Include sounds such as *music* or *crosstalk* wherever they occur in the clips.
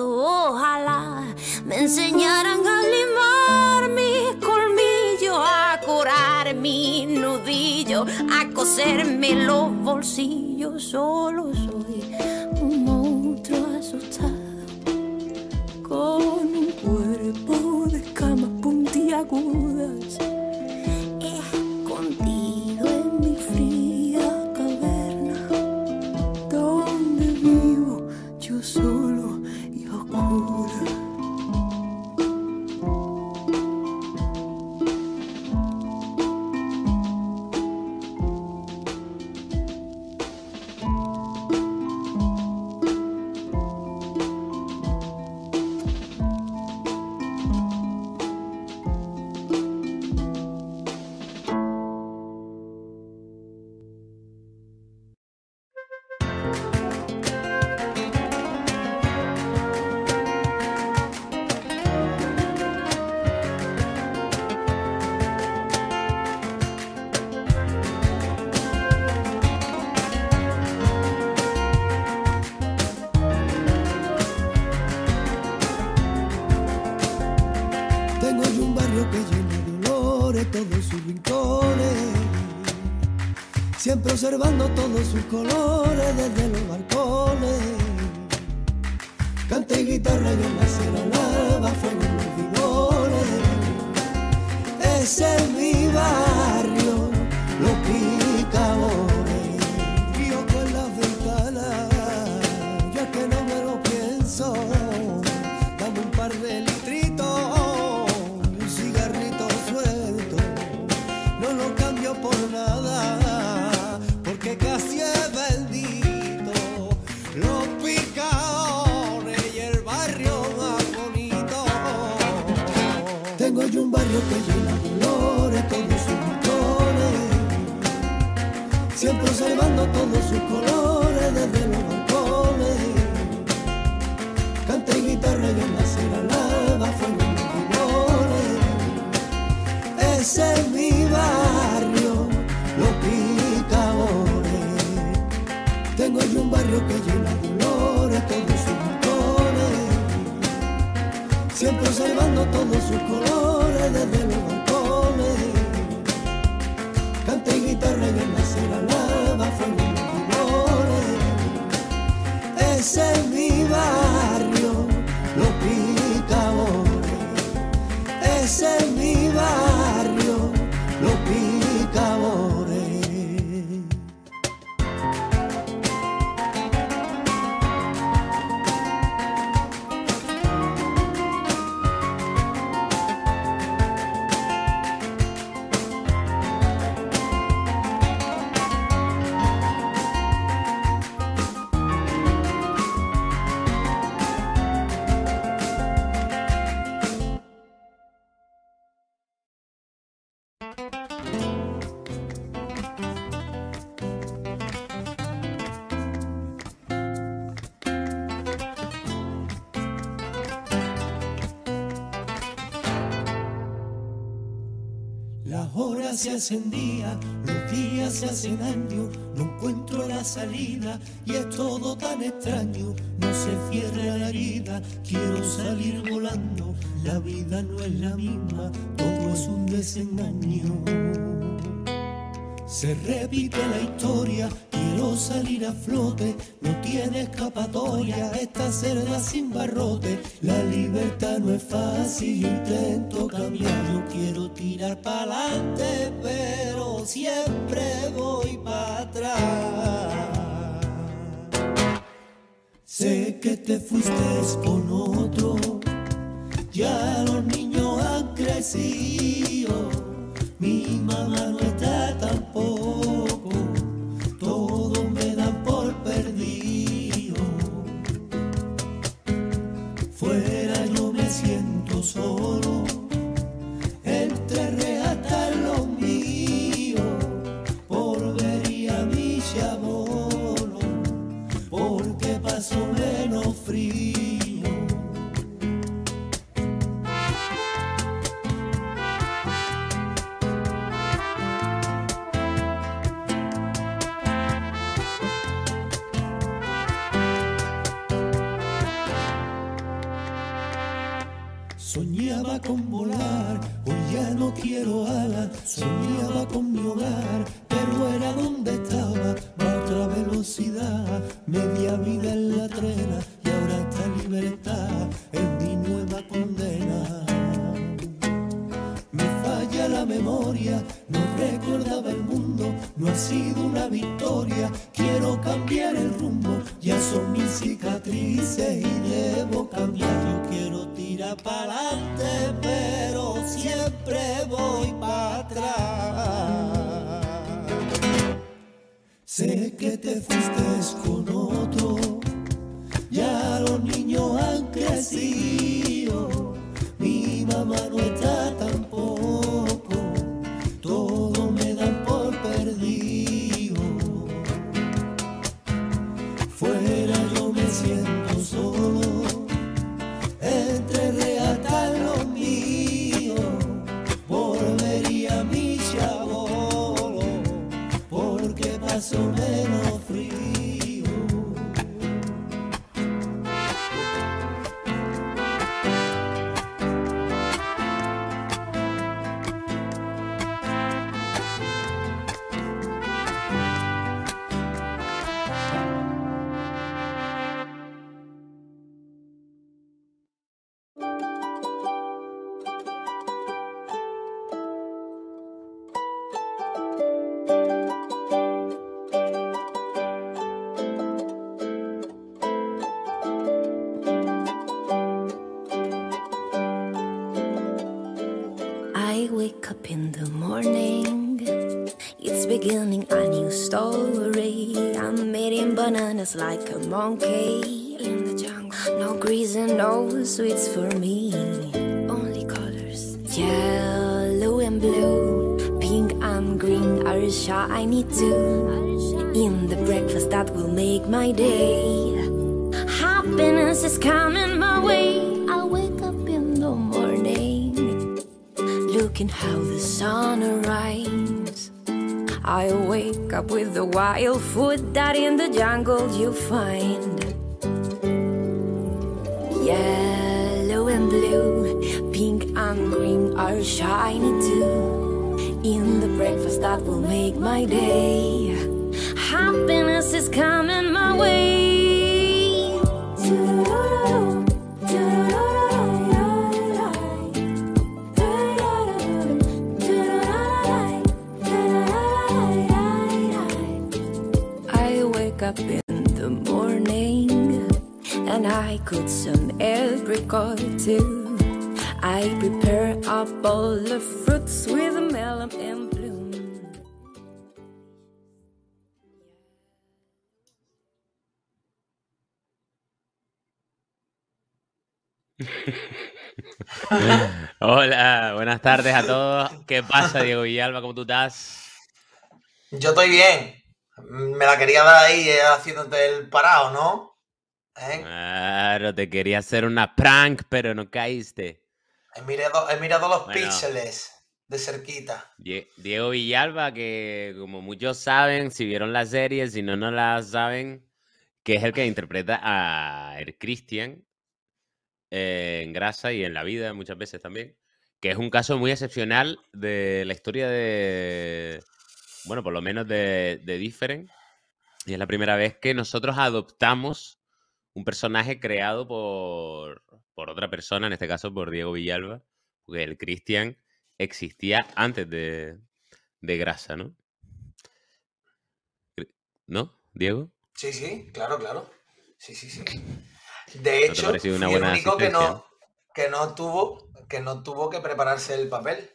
Ojalá me enseñaran a limar mi colmillo, a curar mi nudillo, a coserme los bolsillos solos observando todos sus colores desde los balcones. Cante y guitarra la cera. salvando todos sus colores desde los balcones. Canta y guitarra y en la cera lava colores. Ese es mi barrio, los picadores. Tengo yo un barrio que llena de olores todos sus balcones. Siempre salvando todos sus colores desde los balcones. Canta y guitarra y en la Flor, es el mi no encuentro la salida y es todo tan extraño, no se cierra la herida, quiero salir volando, la vida no es la misma, todo es un desengaño. Se repite la historia, quiero salir a flote, no tiene escapatoria esta cerda sin barrote. La libertad no es fácil, intento cambiar, yo quiero tirar para adelante, pero siempre voy para atrás. Sé que te fuiste con otro, ya los niños han crecido mi mamá no está tampoco. con volar, hoy ya no quiero alas, soñaba con mi hogar, pero era donde estaba, a otra velocidad, media vida en la trena y ahora está libertad. no recordaba el mundo, no ha sido una victoria, quiero cambiar el rumbo, ya son mis cicatrices y debo cambiar, yo quiero tirar para adelante, pero siempre voy para atrás. Sé que te fuiste con otro, ya los niños han crecido, mi mamá no is like a monkey in the jungle. No grease and no sweets for me. Only colors yellow and blue, pink and green are need to. In the breakfast that will make my day. Happiness is coming. up with the wild food that in the jungle you find. Yellow and blue, pink and green are shiny too. In the breakfast that will make my day. Happiness is coming *laughs* Hola, buenas tardes a todos. ¿Qué pasa, Diego Villalba? ¿Cómo tú estás? Yo estoy bien. Me la quería dar ahí eh, haciéndote el parado, ¿no? ¿Eh? Claro, te quería hacer una prank, pero no caíste. He mirado, los píxeles de cerquita. Diego Villalba, que como muchos saben, si vieron la serie, si no, no la saben, que es el que interpreta a el er Christian en grasa y en la vida muchas veces también, que es un caso muy excepcional de la historia de, bueno, por lo menos de, de Different. Y es la primera vez que nosotros adoptamos un personaje creado por, por otra persona, en este caso por Diego Villalba, porque el Cristian existía antes de, de grasa, ¿no? ¿No, Diego? Sí, sí, claro, claro. Sí, sí, sí. De hecho, fue el único que no, que no tuvo que prepararse el papel.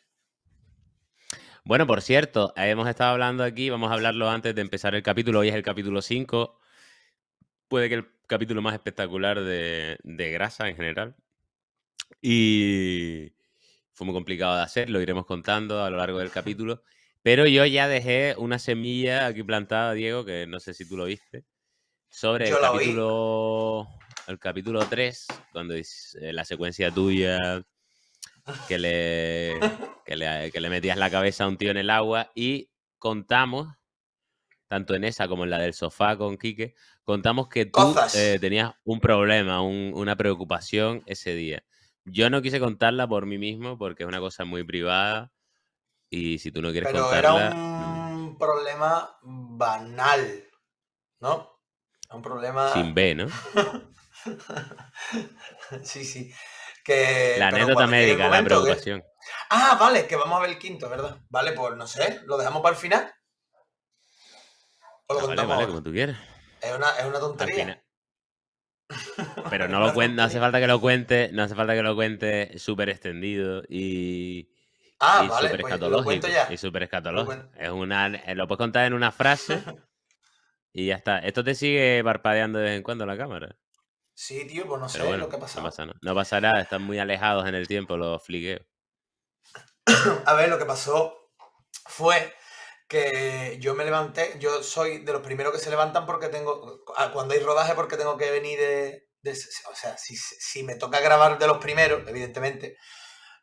Bueno, por cierto, hemos estado hablando aquí, vamos a hablarlo antes de empezar el capítulo, hoy es el capítulo 5, puede que el capítulo más espectacular de, de grasa en general. Y fue muy complicado de hacer, lo iremos contando a lo largo del capítulo. Pero yo ya dejé una semilla aquí plantada, Diego, que no sé si tú lo viste, sobre el capítulo el capítulo 3, cuando es la secuencia tuya que le, le, metías la cabeza a un tío en el agua y contamos tanto en esa como en la del sofá con Quique, contamos que tú eh, tenías un problema, una preocupación ese día. Yo no quise contarla por mí mismo porque es una cosa muy privada y si tú no quieres Pero Era mm. un problema banal, ¿no? Un problema... Sin B, ¿no? *laughs* *laughs* sí, sí. Que, la anécdota médica, la preocupación. Ah, vale, que vamos a ver el quinto, ¿verdad? Vale, pues no sé, ¿lo dejamos para el final? vale, vale, como tú quieras. Es una, tontería. *laughs* Pero no lo hace falta que lo cuente, no hace falta que lo cuente súper extendido y, ah, y vale, súper pues escatológico. Y súper escatológico. Pues es una, eh, lo puedes contar en una frase *laughs* y ya está. Esto te sigue parpadeando de vez en cuando la cámara. Sí, tío, pues no sé lo que ha No pasa, pasa nada, están muy alejados en el tiempo los fliqueos. *coughs* A ver, lo que pasó fue que yo me levanté, yo soy de los primeros que se levantan porque tengo, ah, cuando hay rodaje porque tengo que venir de, o sea, si, si, me toca grabar de los primeros, evidentemente,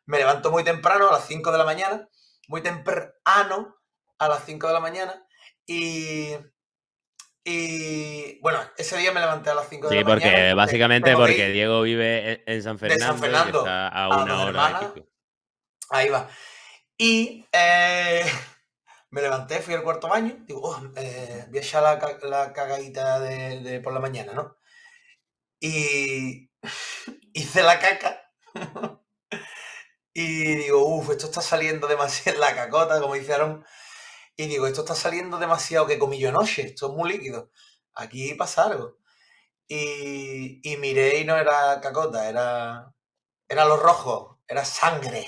me levanto muy temprano, a las 5 de la mañana, muy temprano, a las 5 de la mañana, y, y bueno, ese día me levanté a las 5 de la mañana. Sí, porque básicamente porque Diego vive en San Fernando. a una hora. ahí va. Y eh, *laughs* me levanté, fui al cuarto baño. Digo, oh, eh, voy a la, la cagadita por la mañana, ¿no? Y *laughs* hice la caca. *laughs* y digo, uff, esto está saliendo demasiado la cacota, como hicieron y digo, esto está saliendo demasiado que comillo noche, esto es muy líquido. Aquí pasa algo. Y, miré y no era cacota, era, era lo rojo, era sangre.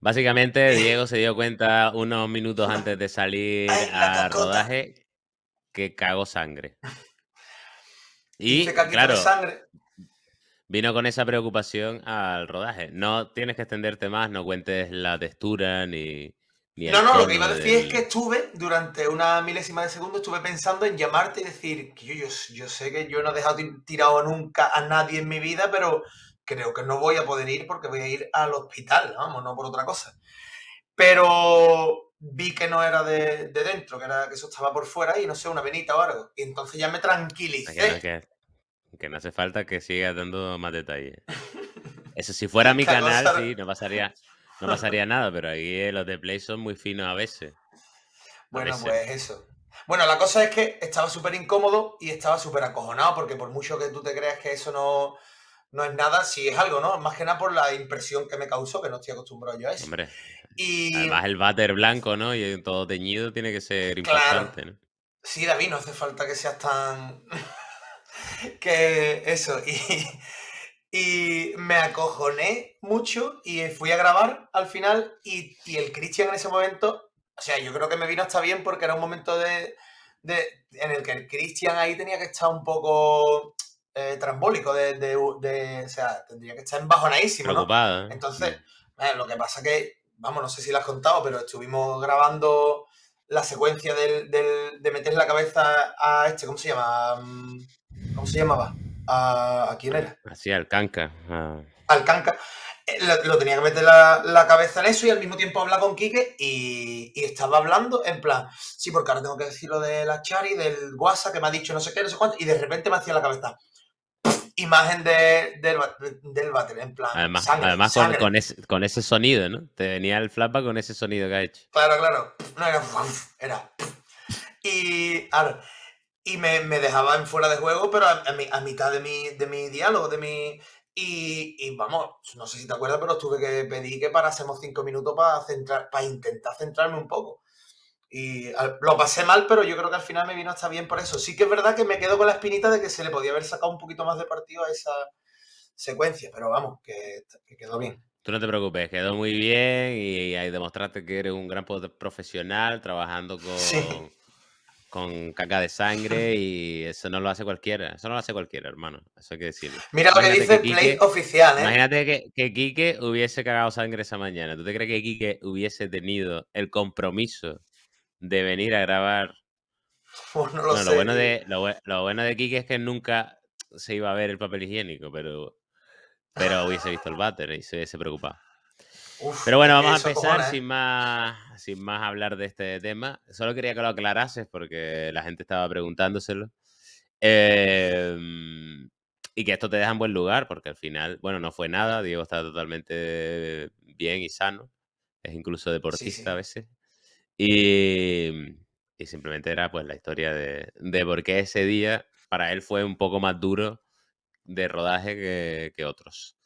Básicamente, Diego se dio cuenta unos minutos antes de salir al rodaje que cagó sangre. *laughs* Y claro, sangre. vino con esa preocupación al rodaje. No tienes que extenderte más, no cuentes la textura ni, no, no, lo que iba a decir es que estuve, durante una milésima de segundo, estuve pensando en llamarte y decir que yo, sé que yo no he dejado tirado nunca a nadie en mi vida, pero creo que no voy a poder ir porque voy a ir al hospital, vamos, no por otra cosa. Pero vi que no era de, dentro, que, era, que eso estaba por fuera y no sé, una venita o algo. Y entonces ya me tranquilicé. Que no, no hace falta que siga dando más detalles. Eso, si fuera mi *laughs* canal, sí, no pasaría. No pasaría nada, pero ahí eh, los de Play son muy finos a veces. Bueno, pues eso. Bueno, la cosa es que estaba súper incómodo y estaba súper acojonado, porque por mucho que tú te creas que eso no, no es nada, si es algo, ¿no? Más que nada por la impresión que me causó, que no estoy acostumbrado yo a eso. Hombre. Y... Además, el váter blanco, ¿no? Y todo teñido tiene que ser importante, ¿no? Sí, David, no hace falta que seas tan. *laughs* que eso. Y y me acojoné mucho y fui a grabar al final y, el Christian en ese momento, o sea, yo creo que me vino hasta bien porque era un momento de, en el que el Christian ahí tenía que estar un poco eh, trambólico, de, o sea, tendría que estar embajonadísimo. ¿no? ¿eh? Entonces, eh, lo que pasa que, vamos, no sé si lo has contado, pero estuvimos grabando la secuencia del, del, de meter la cabeza a este, ¿cómo se llama? Mm, ¿Cómo se llamaba? a, quién era? Así, al Alcanca eh, Lo, tenía que meter la, cabeza en eso y al mismo tiempo hablar con Quique y, estaba hablando en plan, sí, porque ahora tengo que decir lo de la Chari, del WhatsApp que me ha dicho no sé qué, no sé cuánto, y de repente me hacía la cabeza. Imagen del, del en plan. Además, Con, ese, sonido, ¿no? Te venía el flapa con ese sonido que ha hecho. Claro, claro. era. *laughs* Era. Y. Ahora, y me, me, dejaban fuera de juego, pero a, mitad de mi, diálogo, de mi... Y, vamos, no sé si te acuerdas, pero tuve que pedir que parásemos cinco minutos para centrar, para intentar centrarme un poco. Y lo pasé mal, pero yo creo que al final me vino hasta bien por eso. Sí que es verdad que me quedo con la espinita de que se le podía haber sacado un poquito más de partido a esa secuencia, pero vamos, que, quedó bien. Tú no te preocupes, quedó muy bien y, ahí demostraste que eres un gran profesional trabajando con... Sí con caca de sangre y eso no lo hace cualquiera. Eso no lo hace cualquiera, hermano. Eso hay que decirlo. Mira lo que dice Play oficial, ¿eh? Imagínate que, que hubiese cagado sangre esa mañana. ¿Tú te crees que Quique hubiese tenido el compromiso de venir a grabar? *laughs* Pues no lo, bueno, sé, lo bueno, de, lo, bueno de Quique es que nunca se iba a ver el papel higiénico, pero, pero hubiese visto el váter y se hubiese preocupado. Pero bueno, vamos a empezar ¿eh? sin más sin más hablar de este tema. Solo quería que lo aclarases porque la gente estaba preguntándoselo. Em, y que esto te deja en buen lugar porque al final, bueno, no fue nada. Diego está totalmente eh, bien y sano. Es incluso deportista a veces. Y, y, simplemente era pues la historia de, de por qué ese día para él fue un poco más duro de rodaje que, que otros.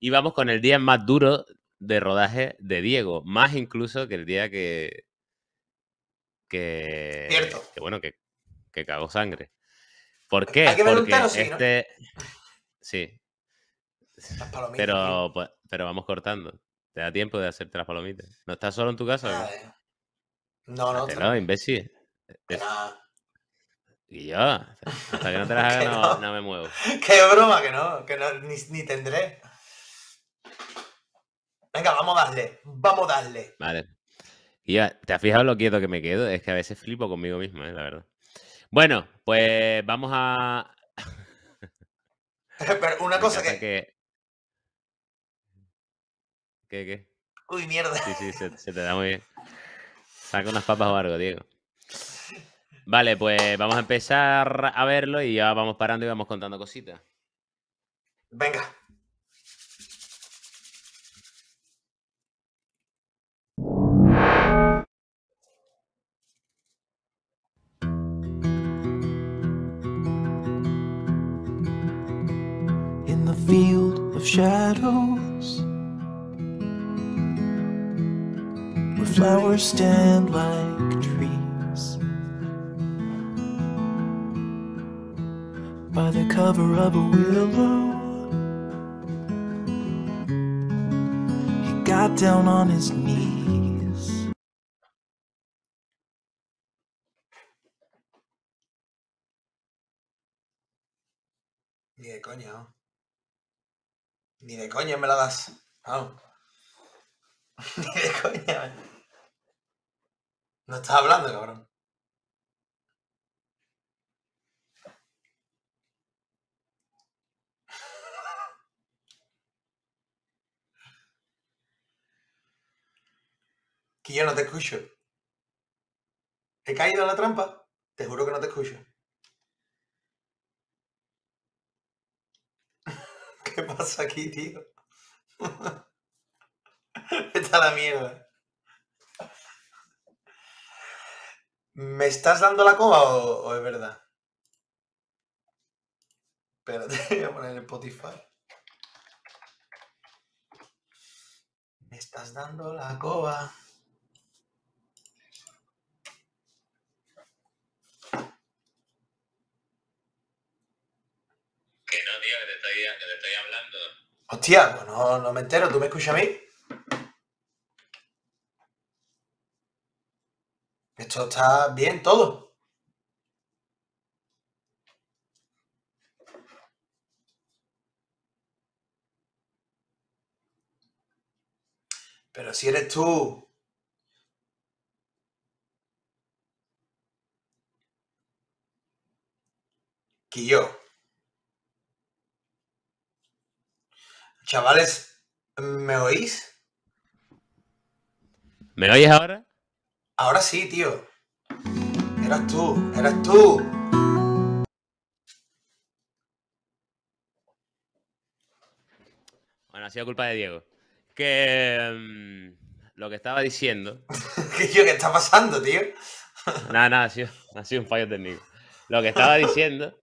Y vamos con el día más duro de rodaje de Diego, más incluso que el día que. que Cierto. Que, bueno, que, que cagó sangre. ¿Por qué? Porque este. Sí. Las palomitas. Pero, pues, pero vamos cortando. Te da tiempo de hacerte las palomitas. ¿No estás solo en tu casa? No, no. No, imbécil. Y yo, hasta que no te las *laughs* haga, no, me muevo. *laughs* Qué broma, que no, que no, ni tendré. Venga, vamos a darle, vamos a darle. Vale. Y ya, ¿te has fijado lo quieto que me quedo? Es que a veces flipo conmigo mismo, ¿eh? la verdad. Bueno, pues vamos a. *laughs* Pero una cosa pues que... ¿Qué, qué? Uy, mierda. Sí, sí, se, te da muy bien. Saca unas papas o algo, Diego. Vale, pues vamos a empezar a verlo y ya vamos parando y vamos contando cositas. Venga. of shadows Where flowers stand like trees By the cover of a willow He got down on his knees Yeah, gone, yeah. Ni de coña me la das. *laughs* Ni de coña. Eh. No estás hablando, cabrón. *laughs* Que yo no te escucho. He caído en la trampa. Te juro que no te escucho. ¿Qué pasa aquí, tío? *laughs* Está la mierda. ¿Me estás dando la coba o, o es verdad? Espérate, *laughs* voy a poner el Spotify. Me estás dando la coba. que estoy hablando. Hostia, pues no, no me entero, ¿tú me escuchas a mí? Esto está bien todo. Pero si eres tú. Que yo. Chavales, ¿me oís? ¿Me oyes ahora? Ahora sí, tío. Eras tú, eras tú. Bueno, ha sido culpa de Diego. Que mm, lo que estaba diciendo. *laughs* ¿Qué, ¿Qué está pasando, tío? Nada, nada, ha sido, ha sido un fallo técnico. Lo que estaba diciendo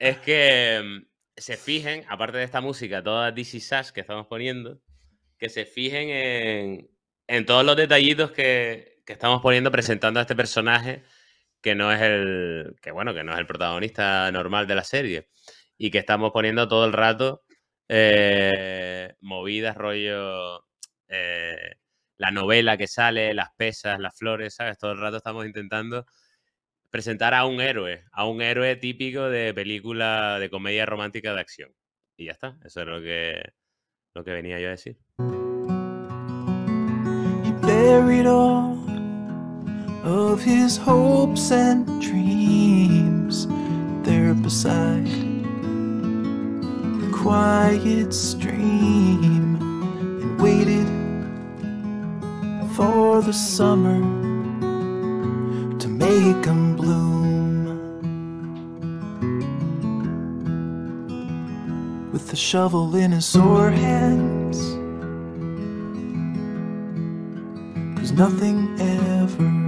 es que mm, se fijen, aparte de esta música, toda DC Sash que estamos poniendo, que se fijen en, todos los detallitos que, estamos poniendo presentando a este personaje que no es el que bueno que no es el protagonista normal de la serie y que estamos poniendo todo el rato eh, movidas rollo eh, la novela que sale las pesas las flores sabes todo el rato estamos intentando presentar a un héroe, a un héroe típico de película de comedia romántica de acción. Y ya está, eso es lo que, lo que venía yo a decir. He buried all of his hopes and dreams there beside the quiet stream and waited for the summer. make them bloom With the shovel in his sore hands Cause nothing ever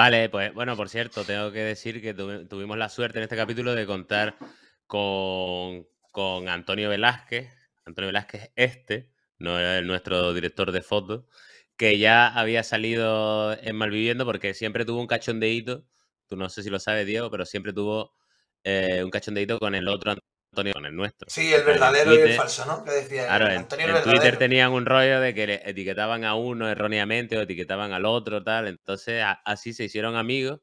Vale, pues bueno, por cierto, tengo que decir que tuvimos la suerte en este capítulo de contar con, Antonio Velázquez, Antonio Velázquez este, no el nuestro director de fotos, que ya había salido en Malviviendo porque siempre tuvo un cachondeíto, tú no sé si lo sabes, Diego, pero siempre tuvo eh, un cachondeíto con el otro Antonio con el nuestro. Sí, el verdadero y el falso, ¿no? Que decía Antonio en, Twitter tenían un rollo de que etiquetaban a uno erróneamente o etiquetaban al otro, tal. Entonces, así se hicieron amigos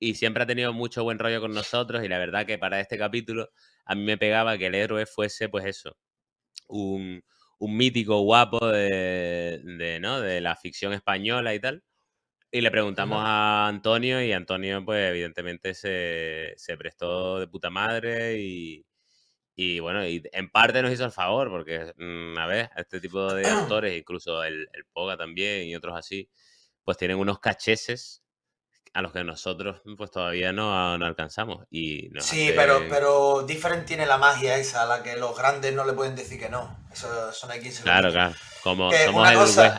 y siempre ha tenido mucho buen rollo con nosotros. Y la verdad que para este capítulo a mí me pegaba que el héroe fuese, pues eso, un, un mítico guapo de, de, ¿no? de la ficción española y tal. Y le preguntamos a Antonio y Antonio, pues evidentemente se, se prestó de puta madre y, y bueno, y en parte nos hizo el favor, porque, mm, a ver, este tipo de actores, incluso el, Poga también y otros así, pues tienen unos cacheses a los que nosotros mm, pues todavía no, no alcanzamos. Y sí, pero, pero Different tiene la magia esa, a la que los grandes no le pueden decir que no. Eso son aquí Claro, claro. Como eh, somos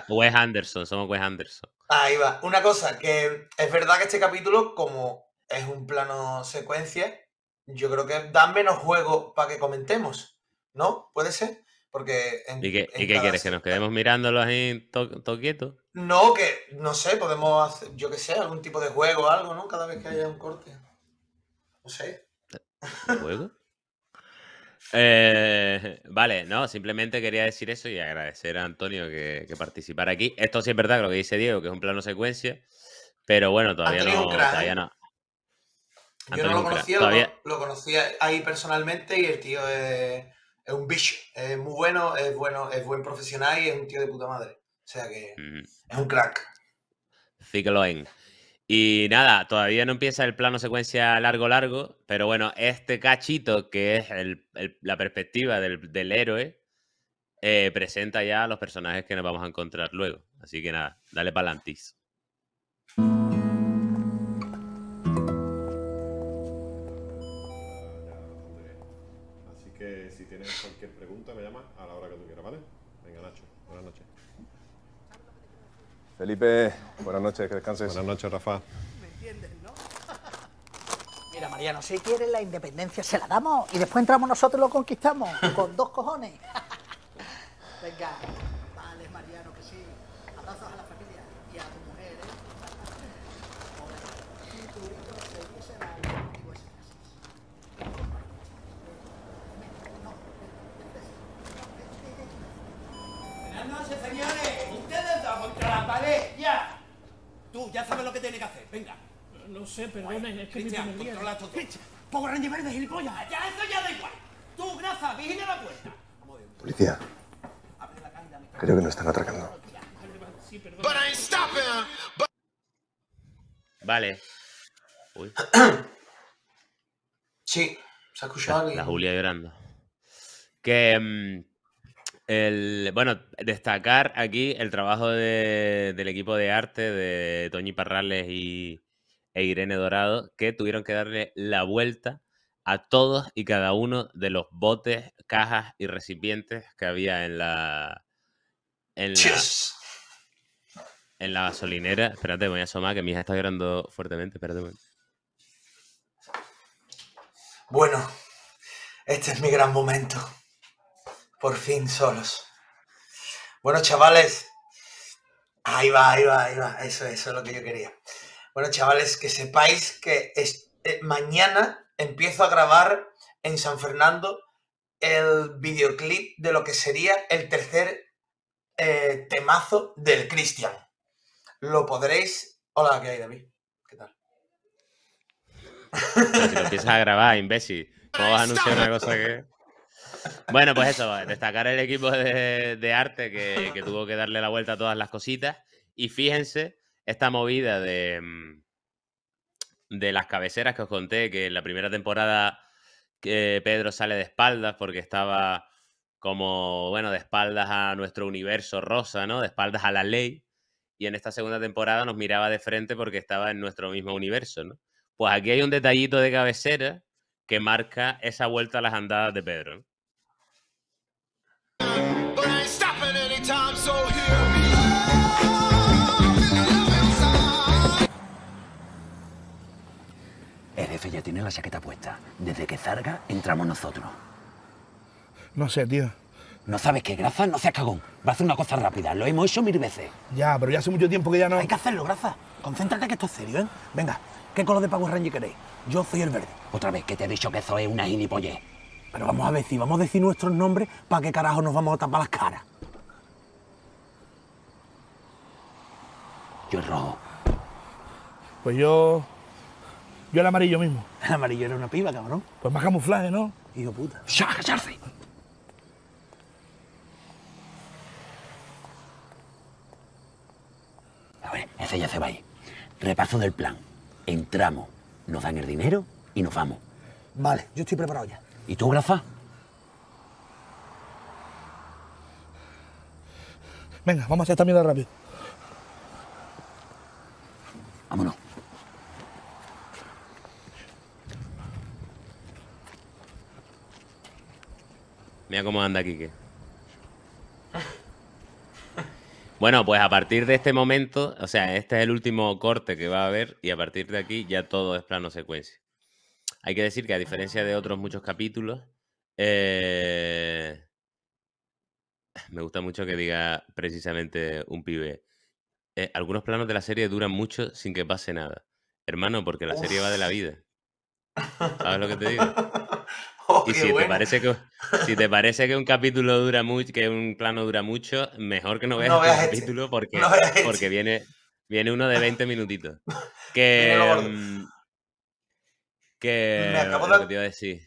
Wes Anderson, somos Wes Anderson. Ahí va. Una cosa, que es verdad que este capítulo, como es un plano secuencia, yo creo que dan menos juego para que comentemos, ¿no? ¿Puede ser? Porque ¿Y qué, quieres? ¿Que nos quedemos mirándolos ahí todo quieto? No, que no sé, podemos hacer, yo qué sé, algún tipo de juego o algo, ¿no? Cada vez que haya un corte. No sé. ¿Juego? *laughs* Eh, vale, no, simplemente quería decir eso y agradecer a Antonio que, que, participara aquí. Esto sí es verdad lo que dice Diego, que es un plano secuencia, pero bueno, todavía no, todavía ¿eh? no. Yo no lo conocía, lo, conocía ahí personalmente y el tío es, un bicho. Es muy bueno, es bueno, es buen profesional y es un tío de puta madre. O sea que es un crack. en Y nada, todavía no empieza el plano secuencia largo-largo, pero bueno, este cachito que es la perspectiva del, héroe, eh, presenta ya a los personajes que nos vamos a encontrar luego. Así que nada, dale para cualquier pregunta, me llama a la hora que tú quieras, ¿vale? Venga, Nacho, buenas noches. Felipe, buenas noches, que descanses. Buenas noches, Rafa. ¿Me entiendes, no? *laughs* Mira, Mariano, si quieres la independencia se la damos y después entramos nosotros y lo conquistamos con dos cojones. *laughs* Venga. ya sabes lo que tiene que hacer. Venga. No sé, pero. es que Cristian, mi primer día... ¿eh? controla Ranger verde, gilipollas! ¡Ya, eso ya da igual! ¡Tú, graza, vigila la puerta! Policía. Creo que nos están atracando. Vale. Uy. Sí, se ha escuchado la, alguien. La Julia llorando. Que... Mm, bueno, destacar aquí el trabajo del equipo de arte de Toñi Parrales y, e Irene Dorado, que tuvieron que darle la vuelta a todos y cada uno de los botes, cajas y recipientes que había en la. En en la gasolinera. Espérate, voy a asomar que mi hija está llorando fuertemente. Espérate Bueno, este es mi gran momento. Por fin solos. Bueno, chavales. Ahí va, ahí va, ahí va. Eso, eso es lo que yo quería. Bueno, chavales, que sepáis que este mañana empiezo a grabar en San Fernando el videoclip de lo que sería el tercer eh, temazo del Cristian. Lo podréis. Hola, ¿qué hay, David? ¿Qué tal? lo empiezas a grabar, imbécil. ¿Cómo a anunciar una cosa que.? Bueno, pues eso, destacar el equipo de, arte que, tuvo que darle la vuelta a todas las cositas. Y fíjense esta movida mm, de, las cabeceras que os conté, que en la primera temporada que Pedro sale de espaldas porque estaba como, bueno, de espaldas a nuestro universo rosa, ¿no? De espaldas a la ley. Y en esta segunda temporada nos miraba de frente porque estaba en nuestro mismo universo, ¿no? Pues aquí hay un detallito de cabecera que marca esa vuelta a las andadas de Pedro. El jefe ya tiene la chaqueta puesta. Desde que zarga, entramos nosotros. No sé, tío. ¿No sabes qué, Graza? No seas cagón. Va a hacer una cosa rápida. Lo hemos hecho mil veces. Ya, pero ya hace mucho tiempo que ya no... Hay que hacerlo, Graza. Concéntrate que esto es serio, ¿eh? Venga, ¿qué color de Power Ranger queréis? Yo soy el verde. Otra vez, que te he dicho que eso es una gilipollez. Pero vamos a decir, vamos a decir nuestros nombres para qué carajo nos vamos a tapar las caras. Yo el rojo. Pues yo. Yo el amarillo mismo. El amarillo era una piba, cabrón. Pues más camuflaje, ¿no? Hijo puta. ¡Ya, charce. A ver, ese ya se va ahí. Repaso del plan. Entramos, nos dan el dinero y nos vamos. Vale, yo estoy preparado ya. ¿Y tú, Grafa? Venga, vamos a hacer esta mierda rápido. Vámonos. Mira cómo anda Kike. Bueno, pues a partir de este momento, o sea, este es el último corte que va a haber y a partir de aquí ya todo es plano secuencia. Hay que decir que a diferencia de otros muchos capítulos, eh, *sighs* me gusta mucho que diga precisamente un pibe. Eh, algunos planos de la serie duran mucho sin que pase nada. Hermano, porque la serie va de la vida. ¿Sabes lo que te digo? *laughs* y oh, si te, parece que, un capítulo dura mucho, que un plano dura mucho, mejor que no veas, el este este. capítulo porque, este. porque viene, viene uno de 20 minutitos. *laughs* Que, que, me acabo de... decir.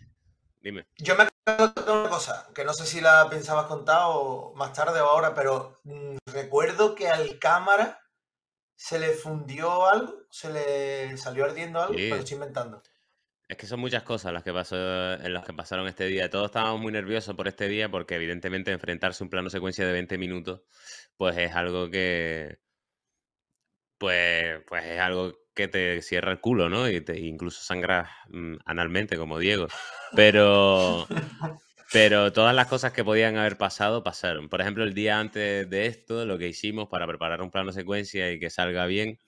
Yo me acabo de una cosa, que no sé si la pensabas contar más tarde o ahora, pero mm, recuerdo que al cámara se le fundió algo, se le salió ardiendo algo, pero estoy inventando. Es que son muchas cosas las que pasó, en las que pasaron este día. Todos estábamos muy nerviosos por este día porque evidentemente enfrentarse a un plano secuencia de 20 minutos, pues es algo que... Pues, pues es algo que te cierra el culo, ¿no? Y te incluso sangras mm, analmente, como Diego. Pero, pero todas las cosas que podían haber pasado pasaron. Por ejemplo, el día antes de esto, lo que hicimos para preparar un plano secuencia y que salga bien,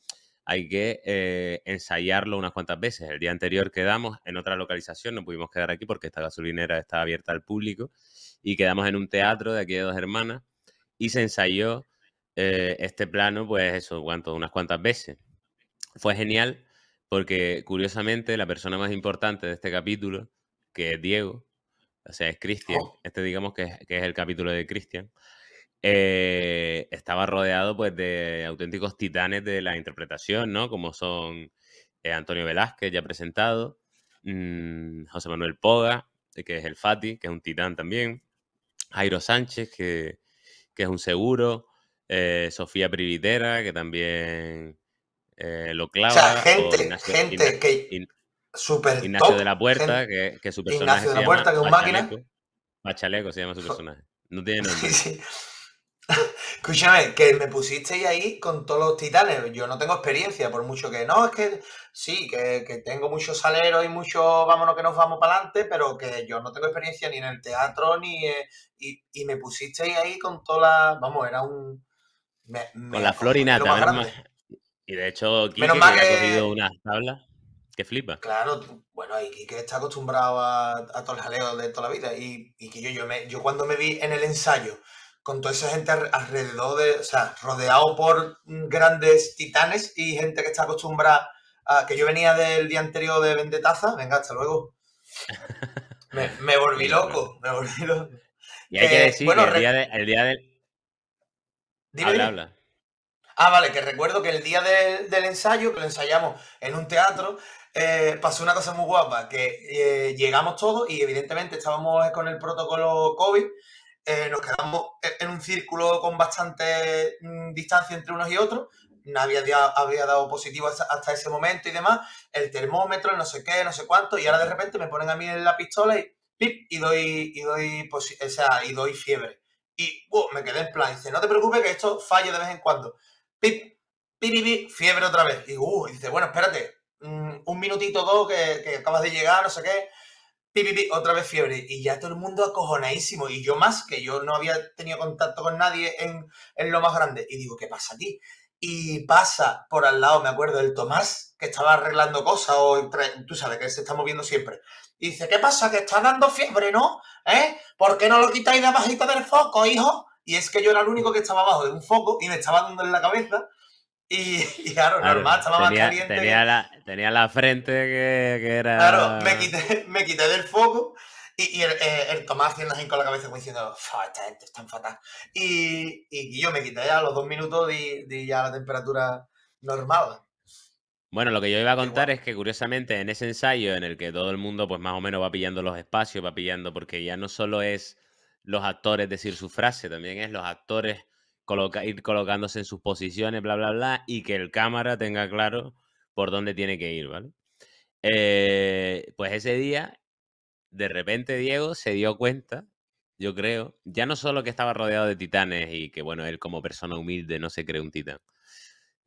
hay que eh, ensayarlo unas cuantas veces. El día anterior quedamos en otra localización, no pudimos quedar aquí porque esta gasolinera estaba abierta al público, y quedamos en un teatro de aquí de dos hermanas y se ensayó eh, este plano, pues eso, unas cuantas veces fue genial porque curiosamente la persona más importante de este capítulo, que es Diego, o sea, es Cristian, oh. este digamos que es, el capítulo de Cristian, eh, estaba rodeado pues de auténticos titanes de la interpretación, ¿no? Como son eh, Antonio Velázquez, ya presentado, mm, José Manuel Poga, eh, que es el Fati, que es un titán también, Jairo Sánchez, que, es un seguro, Sofía Privitera, que también eh, lo clava. O sea, gente, gente que. Super Ignacio de la Puerta, que, que, su personaje. Ignacio de la Puerta, que es un máquina. Bachaleco se llama su personaje. No tiene *laughs* nombre. sí. Escúchame, que me pusisteis ahí con todos los titanes. Yo no tengo experiencia, por mucho que no, es que sí, que, tengo muchos saleros y muchos vámonos que nos vamos para adelante, pero que yo no tengo experiencia ni en el teatro, ni. Eh, y, y, me pusisteis ahí con toda la. Vamos, era un. Me, me, con la florinata, y de hecho, Kike, ha cogido una tabla que flipa. Claro, bueno, y que está acostumbrado a, todo el jaleo de toda la vida. Y, que yo, yo, cuando me vi en el ensayo con toda esa gente alrededor de, o sea, rodeado por mm, grandes titanes y gente que está acostumbrada a que yo venía del día anterior de Vendetaza, venga, hasta luego. *laughs* Me, volví loco, me volví loco. Y hay que eh, decir el, día de, del... Dime, habla. Ah, vale, que recuerdo que el día del, ensayo, que lo ensayamos en un teatro, eh, pasó una cosa muy guapa, que eh, llegamos todos y evidentemente estábamos con el protocolo COVID, eh, nos quedamos e-, en un círculo con bastante mm, distancia entre unos y otros, nadie había, dado positivo hasta, ese momento y demás, el termómetro, no sé qué, no sé cuánto, y ahora de repente me ponen a mí en la pistola y y doy, y doy, doy fiebre. Y me quedé en plan, dice, no te preocupes que esto falle de vez en cuando pip, pip, fiebre otra vez. Y, uh, dice, bueno, espérate, mm, un minutito, dos, que, acabas de llegar, no sé qué, pi, pi, pi, otra vez fiebre. Y ya todo el mundo acojonadísimo. Y yo más, que yo no había tenido contacto con nadie en, en lo más grande. Y digo, ¿qué pasa aquí? Y pasa por al lado, me acuerdo, el Tomás, que estaba arreglando cosas, o tú sabes que se está moviendo siempre. Y dice, ¿qué pasa? Que está dando fiebre, ¿no? ¿Eh? ¿Por qué no lo quitáis de abajito del foco, hijo? Y es que yo era el único que estaba abajo de un foco y me estaba dando en la cabeza. Y, *laughs* claro, normal, estaba tenía, más caliente. Tenía, la, frente que, era. Claro, me quité, *laughs* del foco. Y, eh, el, Tomás con la cabeza como diciendo, esta gente está fatal. Y, yo me quité ya los dos minutos y ya la temperatura normal. Bueno, lo que yo iba a contar es que curiosamente en ese ensayo en el que todo el mundo pues más o menos va pillando los espacios, va pillando, porque ya no solo es los actores decir su frase, también es los actores ir colocándose en sus posiciones, bla, bla, bla, y que el cámara tenga claro por dónde tiene que ir, ¿vale? Eh, pues ese día, de repente Diego se dio cuenta, yo creo, ya no solo que estaba rodeado de titanes y que, bueno, él como persona humilde no se cree un titán,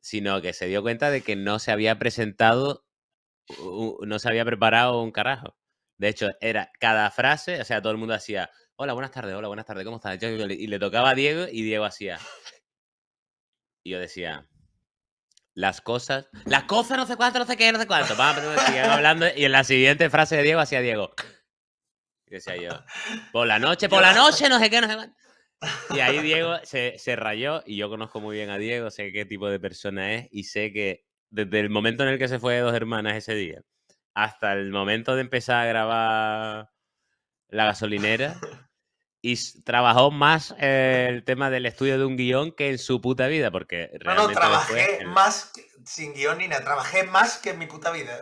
sino que se dio cuenta de que no se había presentado, no se había preparado un carajo. De hecho, era cada frase, o sea, todo el mundo hacía hola, buenas tardes, hola, buenas tardes, ¿cómo estás? y le tocaba a Diego y Diego hacía. Y yo decía, las cosas, las cosas no sé cuánto, no sé qué, no sé cuánto. hablando y en la siguiente frase de Diego hacía Diego. Y decía yo, por la noche, por la noche, no sé qué, no sé cuánto. Y ahí Diego se, se rayó y yo conozco muy bien a Diego, sé qué tipo de persona es y sé que desde el momento en el que se fue de dos hermanas ese día hasta el momento de empezar a grabar la gasolinera, y trabajó más eh, el tema del estudio de un guión que en su puta vida, porque No, no, trabajé más sin guión ni nada, trabajé más que en mi puta vida.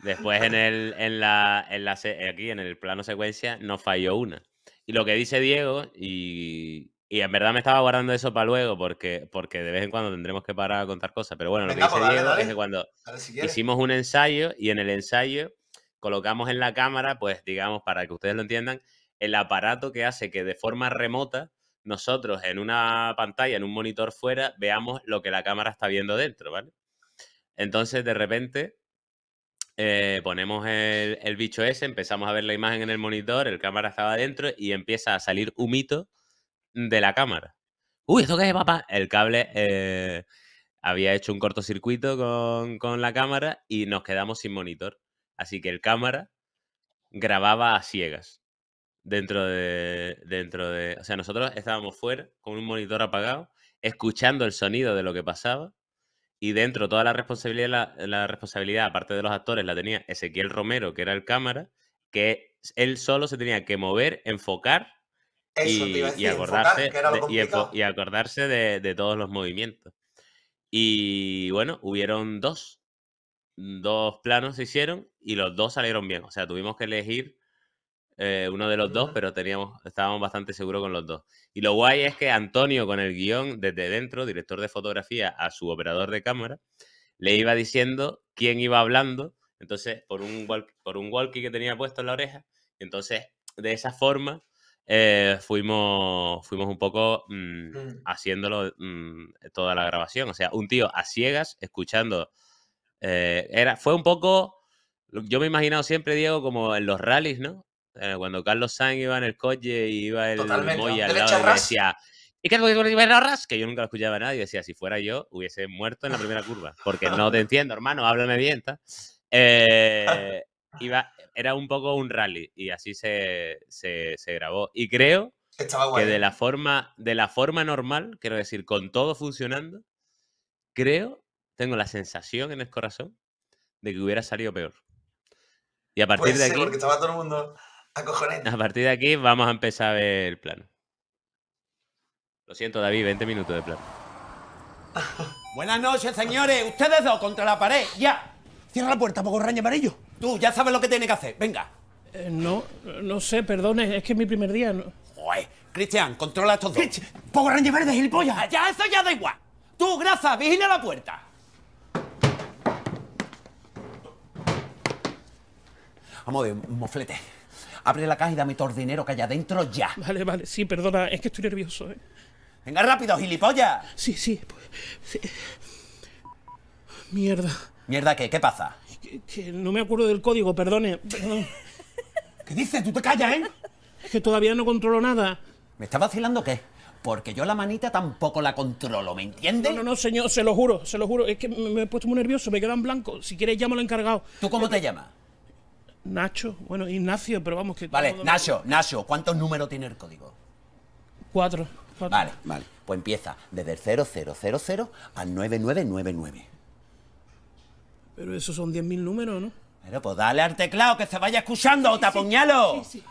Después en el, en la, en la, aquí en el plano secuencia no falló una. Y lo que dice Diego, y, y, en verdad me estaba guardando eso para luego, porque, porque de vez en cuando tendremos que parar a contar cosas. Pero bueno, lo que pues dice Diego es que cuando hicimos un ensayo y en el ensayo colocamos en la cámara, pues digamos, para que ustedes lo entiendan, el aparato que hace que de forma remota nosotros en una pantalla, en un monitor fuera, veamos lo que la cámara está viendo dentro, ¿vale? Entonces, de repente, eh, ponemos el, bicho ese, empezamos a ver la imagen en el monitor, el cámara estaba dentro y empieza a salir humito de la cámara. ¡Uy, esto qué es, papá! El cable eh, había hecho un cortocircuito con, con la cámara y nos quedamos sin monitor. Así que el cámara grababa a ciegas dentro de, dentro de, o sea, nosotros estábamos fuera con un monitor apagado, escuchando el sonido de lo que pasaba y dentro toda la responsabilidad, la, responsabilidad aparte de los actores la tenía Ezequiel Romero, que era el cámara, que él solo se tenía que mover, enfocar y, acordarse, de, y acordarse de, de todos los movimientos. Y bueno, hubieron dos, dos planos se hicieron y los dos salieron bien. O sea, tuvimos que elegir eh, uno de los dos, pero teníamos, estábamos bastante seguros con los dos. Y lo guay es que Antonio, con el guión desde dentro, director de fotografía, a su operador de cámara, le iba diciendo quién iba hablando, entonces, por un, walkie, por un walkie que tenía puesto en la oreja, entonces, de esa forma, eh, fuimos, fuimos un poco mm, mm. haciéndolo mm, toda la grabación. O sea, un tío a ciegas, escuchando. Eh, era, fue un poco. Yo me he imaginado siempre, Diego, como en los rallies, ¿no? Eh, cuando Carlos Sainz iba en el coche y iba el Totalmente, al lado y decía, ¿y qué es lo Que Que yo nunca lo escuchaba a nadie. Decía, si fuera yo, hubiese muerto en la primera curva. Porque no te entiendo, hermano, háblame bien. Eh, *laughs* iba, era un poco un rally y así se, se, grabó. Y creo que de la, forma, de la forma normal, quiero decir, con todo funcionando, creo, tengo la sensación en el corazón de que hubiera salido peor. Y a partir de aquí. estaba todo el mundo. A partir de aquí vamos a empezar a ver el plano. Lo siento, David, 20 minutos de plano. *laughs* Buenas noches, señores. Ustedes dos contra la pared, ya. Cierra la puerta, poco raña amarillo. Tú ya sabes lo que tiene que hacer, venga. Eh, no, no sé, perdone, es que es mi primer día. Cristian, controla estos dos. Poco raña verde, gilipollas. Ah, ya, eso ya da igual. Tú, grasa, vigila la puerta. Vamos de moflete. Abre la caja y dame todo el que hay adentro ya. Vale, vale, sí, perdona, es que estoy nervioso, ¿eh? Venga rápido, gilipollas. Sí, sí, pues, Mierda. ¿Mierda qué? ¿Qué pasa? Que, no me acuerdo del código, perdone. ¿Qué dices? Tú te callas, ¿eh? Es que todavía no controlo nada. ¿Me estás vacilando qué? Porque yo la manita tampoco la controlo, ¿me entiendes? No, no, señor, se lo juro, se lo juro. Es que me, he puesto muy nervioso, me quedan blanco. Si quieres, llamo al encargado. ¿Tú cómo te llamas? Nacho, bueno, Ignacio, pero vamos que. Vale, Nacho, Nacho, ¿cuántos números tiene el código? Cuatro, cuatro. Vale, vale. Pues empieza desde el 0000 al 9999. Pero esos son 10.000 números, ¿no? Pero pues dale al teclado que se vaya escuchando, o te Sí, sí,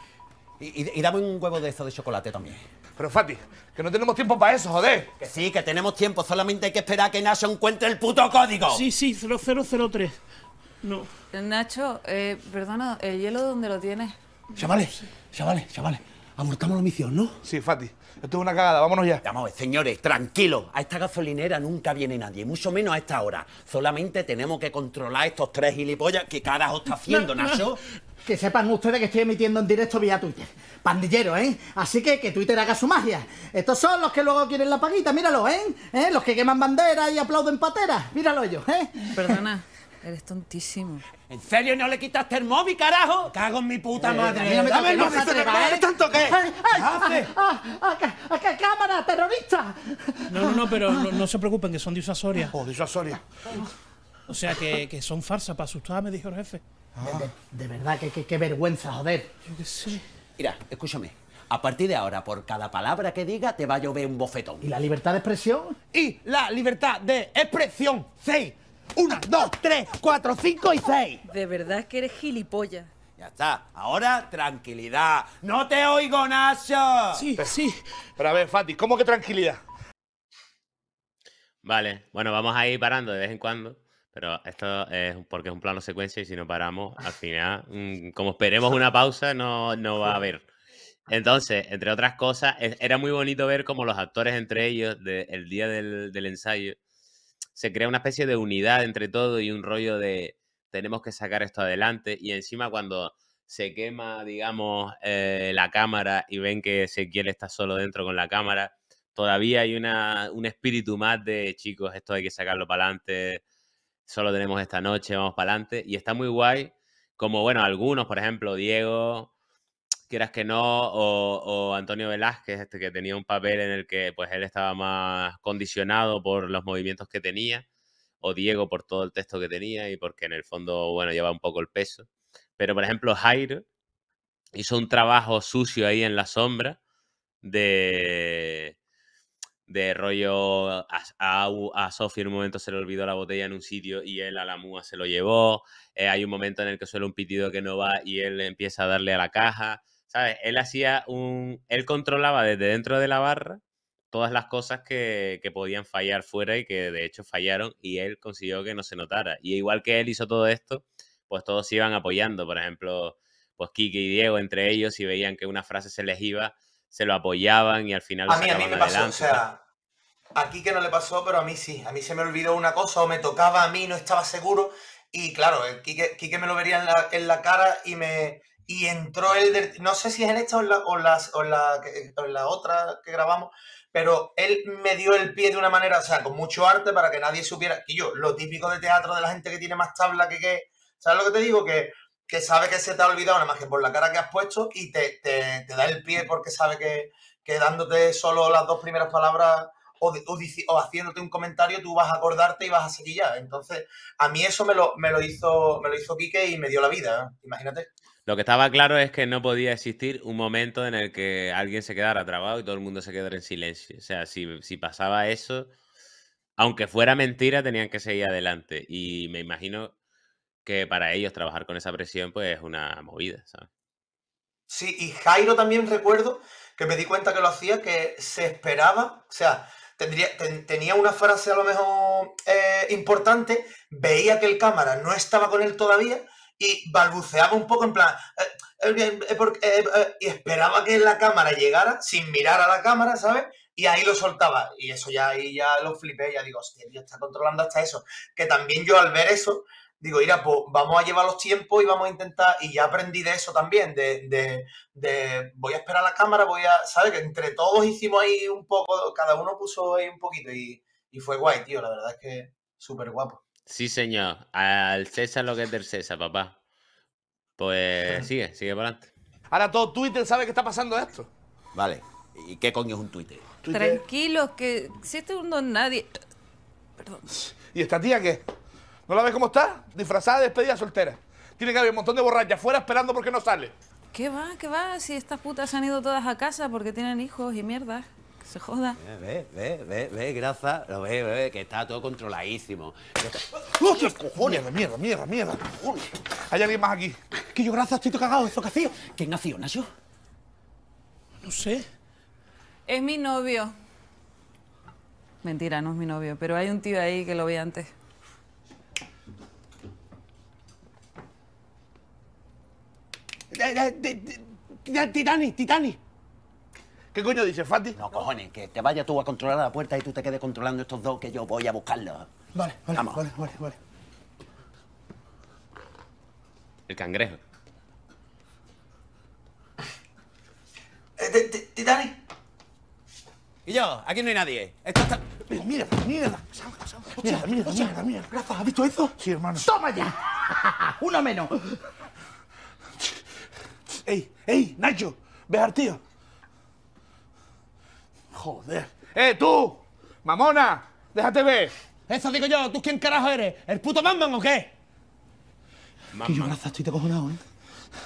y, y, dame un huevo de eso de chocolate también. Pero Fati, que no tenemos tiempo para eso, joder. Que sí, que tenemos tiempo, solamente hay que esperar a que Nacho encuentre el puto código. Sí, sí, 0003. No. Nacho, eh, perdona, ¿el hielo dónde lo tienes? Chavales, chavales, chavales. Amortamos la misión, ¿no? Sí, Fati. Esto es una cagada, vámonos ya. Vamos, señores, tranquilos. A esta gasolinera nunca viene nadie, mucho menos a esta hora. Solamente tenemos que controlar estos tres gilipollas que carajo está haciendo, *laughs* Nacho. Que sepan ustedes que estoy emitiendo en directo vía Twitter. Pandillero, ¿eh? Así que que Twitter haga su magia. Estos son los que luego quieren la paguita, míralo, ¿eh? ¿Eh? Los que queman banderas y aplauden pateras. Míralo yo, ¿eh? Perdona. Eres tontísimo. ¿En serio no le quitaste el móvil, carajo? Cago en mi puta eh, madre. no ¿te ¿eh? tanto qué? acá, cámara, terrorista! No, no, no, pero no, se preocupen, que son disuasorias. Oh, disuasorias. O sea, que, que son farsa, para asustarme, dijo el jefe. Ah. De, verdad, de verdad, qué vergüenza, joder. Yo qué sé. Mira, escúchame. A partir de ahora, por cada palabra que diga, te va a llover un bofetón. ¿Y la libertad de expresión? Y la libertad de expresión. Sí. Una, dos, tres, cuatro, cinco y seis. De verdad que eres gilipollas. Ya está. Ahora, tranquilidad. ¡No te oigo, Nacho! Sí, sí. Pero a ver, Fati, ¿cómo que tranquilidad? Vale, bueno, vamos a ir parando de vez en cuando. Pero esto es porque es un plano secuencia y si no paramos, al final, mm, como esperemos una pausa, no, no va a haber. Entonces, entre otras cosas, e-, era muy bonito ver cómo los actores entre ellos, el día del, del ensayo, se crea una especie de unidad entre todo y un rollo de tenemos que sacar esto adelante y encima cuando se quema, digamos, eh, la cámara y ven que Ezequiel está solo dentro con la cámara, todavía hay una, un espíritu más de chicos, esto hay que sacarlo para adelante, solo tenemos esta noche, vamos para adelante y está muy guay, como bueno, algunos, por ejemplo, Diego quieras que no, o, Antonio Velázquez, este, que tenía un papel en el que pues él estaba más condicionado por los movimientos que tenía, o Diego por todo el texto que tenía y porque en el fondo, bueno, lleva un poco el peso. Pero, por ejemplo, Jairo hizo un trabajo sucio ahí en la sombra de, de rollo a, a, en un momento se le olvidó la botella en un sitio y él a la múa se lo llevó. Eh, hay un momento en el que suele un pitido que no va y él empieza a darle a la caja. Él hacía un. Él controlaba desde dentro de la barra todas las cosas que, podían fallar fuera y que de hecho fallaron y él consiguió que no se notara. Y igual que él hizo todo esto, pues todos iban apoyando. Por ejemplo, pues Kike y Diego entre ellos, si veían que una frase se les iba, se lo apoyaban y al final... A mí, a mí me pasó, o sea, a que no le pasó, pero a mí sí. A mí se me olvidó una cosa o me tocaba a mí, no estaba seguro. Y claro, eh, Kike, me lo vería en la, en la cara y me, y entró el no sé si es en esta o en la, las, la, la otra que grabamos, pero él me dio el pie de una manera, o sea, con mucho arte para que nadie supiera, que yo, lo típico de teatro de la gente que tiene más tabla que que, ¿sabes lo que te digo? Que, que sabe que se te ha olvidado nada más que por la cara que has puesto y te, da el pie porque sabe que, dándote solo las dos primeras palabras o, de, haciéndote un comentario tú vas a acordarte y vas a seguir ya. Entonces, a mí eso me lo, hizo me lo hizo Quique y me dio la vida, imagínate. Lo que estaba claro es que no podía existir un momento en el que alguien se quedara trabado y todo el mundo se quedara en silencio. O sea, si, pasaba eso, aunque fuera mentira, tenían que seguir adelante. Y me imagino que para ellos trabajar con esa presión pues es una movida, ¿sabes? Sí, y Jairo también recuerdo que me di cuenta que lo hacía, que se esperaba, o sea, tendría, tenía una frase a lo mejor eh, importante, veía que el cámara no estaba con él todavía, y balbuceaba un poco en plan... Eh, eh, eh, y esperaba que la cámara llegara sin mirar a la cámara, ¿sabes? Y ahí lo soltaba. Y eso ya, ahí ya lo flipé, ya digo, hostia, Dios, está controlando hasta eso. Que también yo al ver eso, digo, mira, pues vamos a llevar los tiempos y vamos a intentar, y ya aprendí de eso también, de, de, voy a esperar a la cámara, voy a, ¿sabes? Que entre todos hicimos ahí un poco, cada uno puso ahí un poquito y, y fue guay, tío, la verdad es que súper guapo. Sí, señor. Al César lo que es del César, papá. Pues sigue, sigue para adelante. Ahora todo Twitter sabe que está pasando esto. Vale. ¿Y qué coño es un Twitter? Tranquilos, que si este es nadie. Perdón. ¿Y esta tía qué? ¿No la ves cómo está? Disfrazada despedida soltera. Tiene que haber un montón de borrachas afuera esperando porque no sale. ¿Qué va? ¿Qué va? Si estas putas han ido todas a casa porque tienen hijos y mierda se joda. Ve, ve, ve, ve, graza, lo ve, ve, que está todo controladísimo. ¡Oh, ¡Qué cojones! ¡Mierda, mierda, mierda! Cojones. ¿Hay alguien más aquí? Que yo, graza, estoy todo cagado, ¿eso qué ha sido? ¿Quién ha sido, Nacho? No sé. Es mi novio. Mentira, no es mi novio, pero hay un tío ahí que lo vi antes. Eh, eh, Titani, Titani. ¿Qué coño dices, Fati? No, cojones, que te vayas tú a controlar la puerta y tú te quedes controlando estos dos que yo voy a buscarlos. Vale, vale, Vamos. vale, vale, El cangrejo. Eh, Titanic. Y yo, aquí no hay nadie. Esto está. Mira, mira, mira. Mira, mira, mira, mira. Rafa, ¿has visto eso? Sí, hermano. ¡Toma ya! Uno menos. ¡Ey, ey, Nacho! ve al tío? Joder. ¡Eh, tú! ¡Mamona! ¡Déjate ver! Eso digo yo, ¿tú quién carajo eres? ¿El puto Batman o qué? Que yo estoy ¿eh?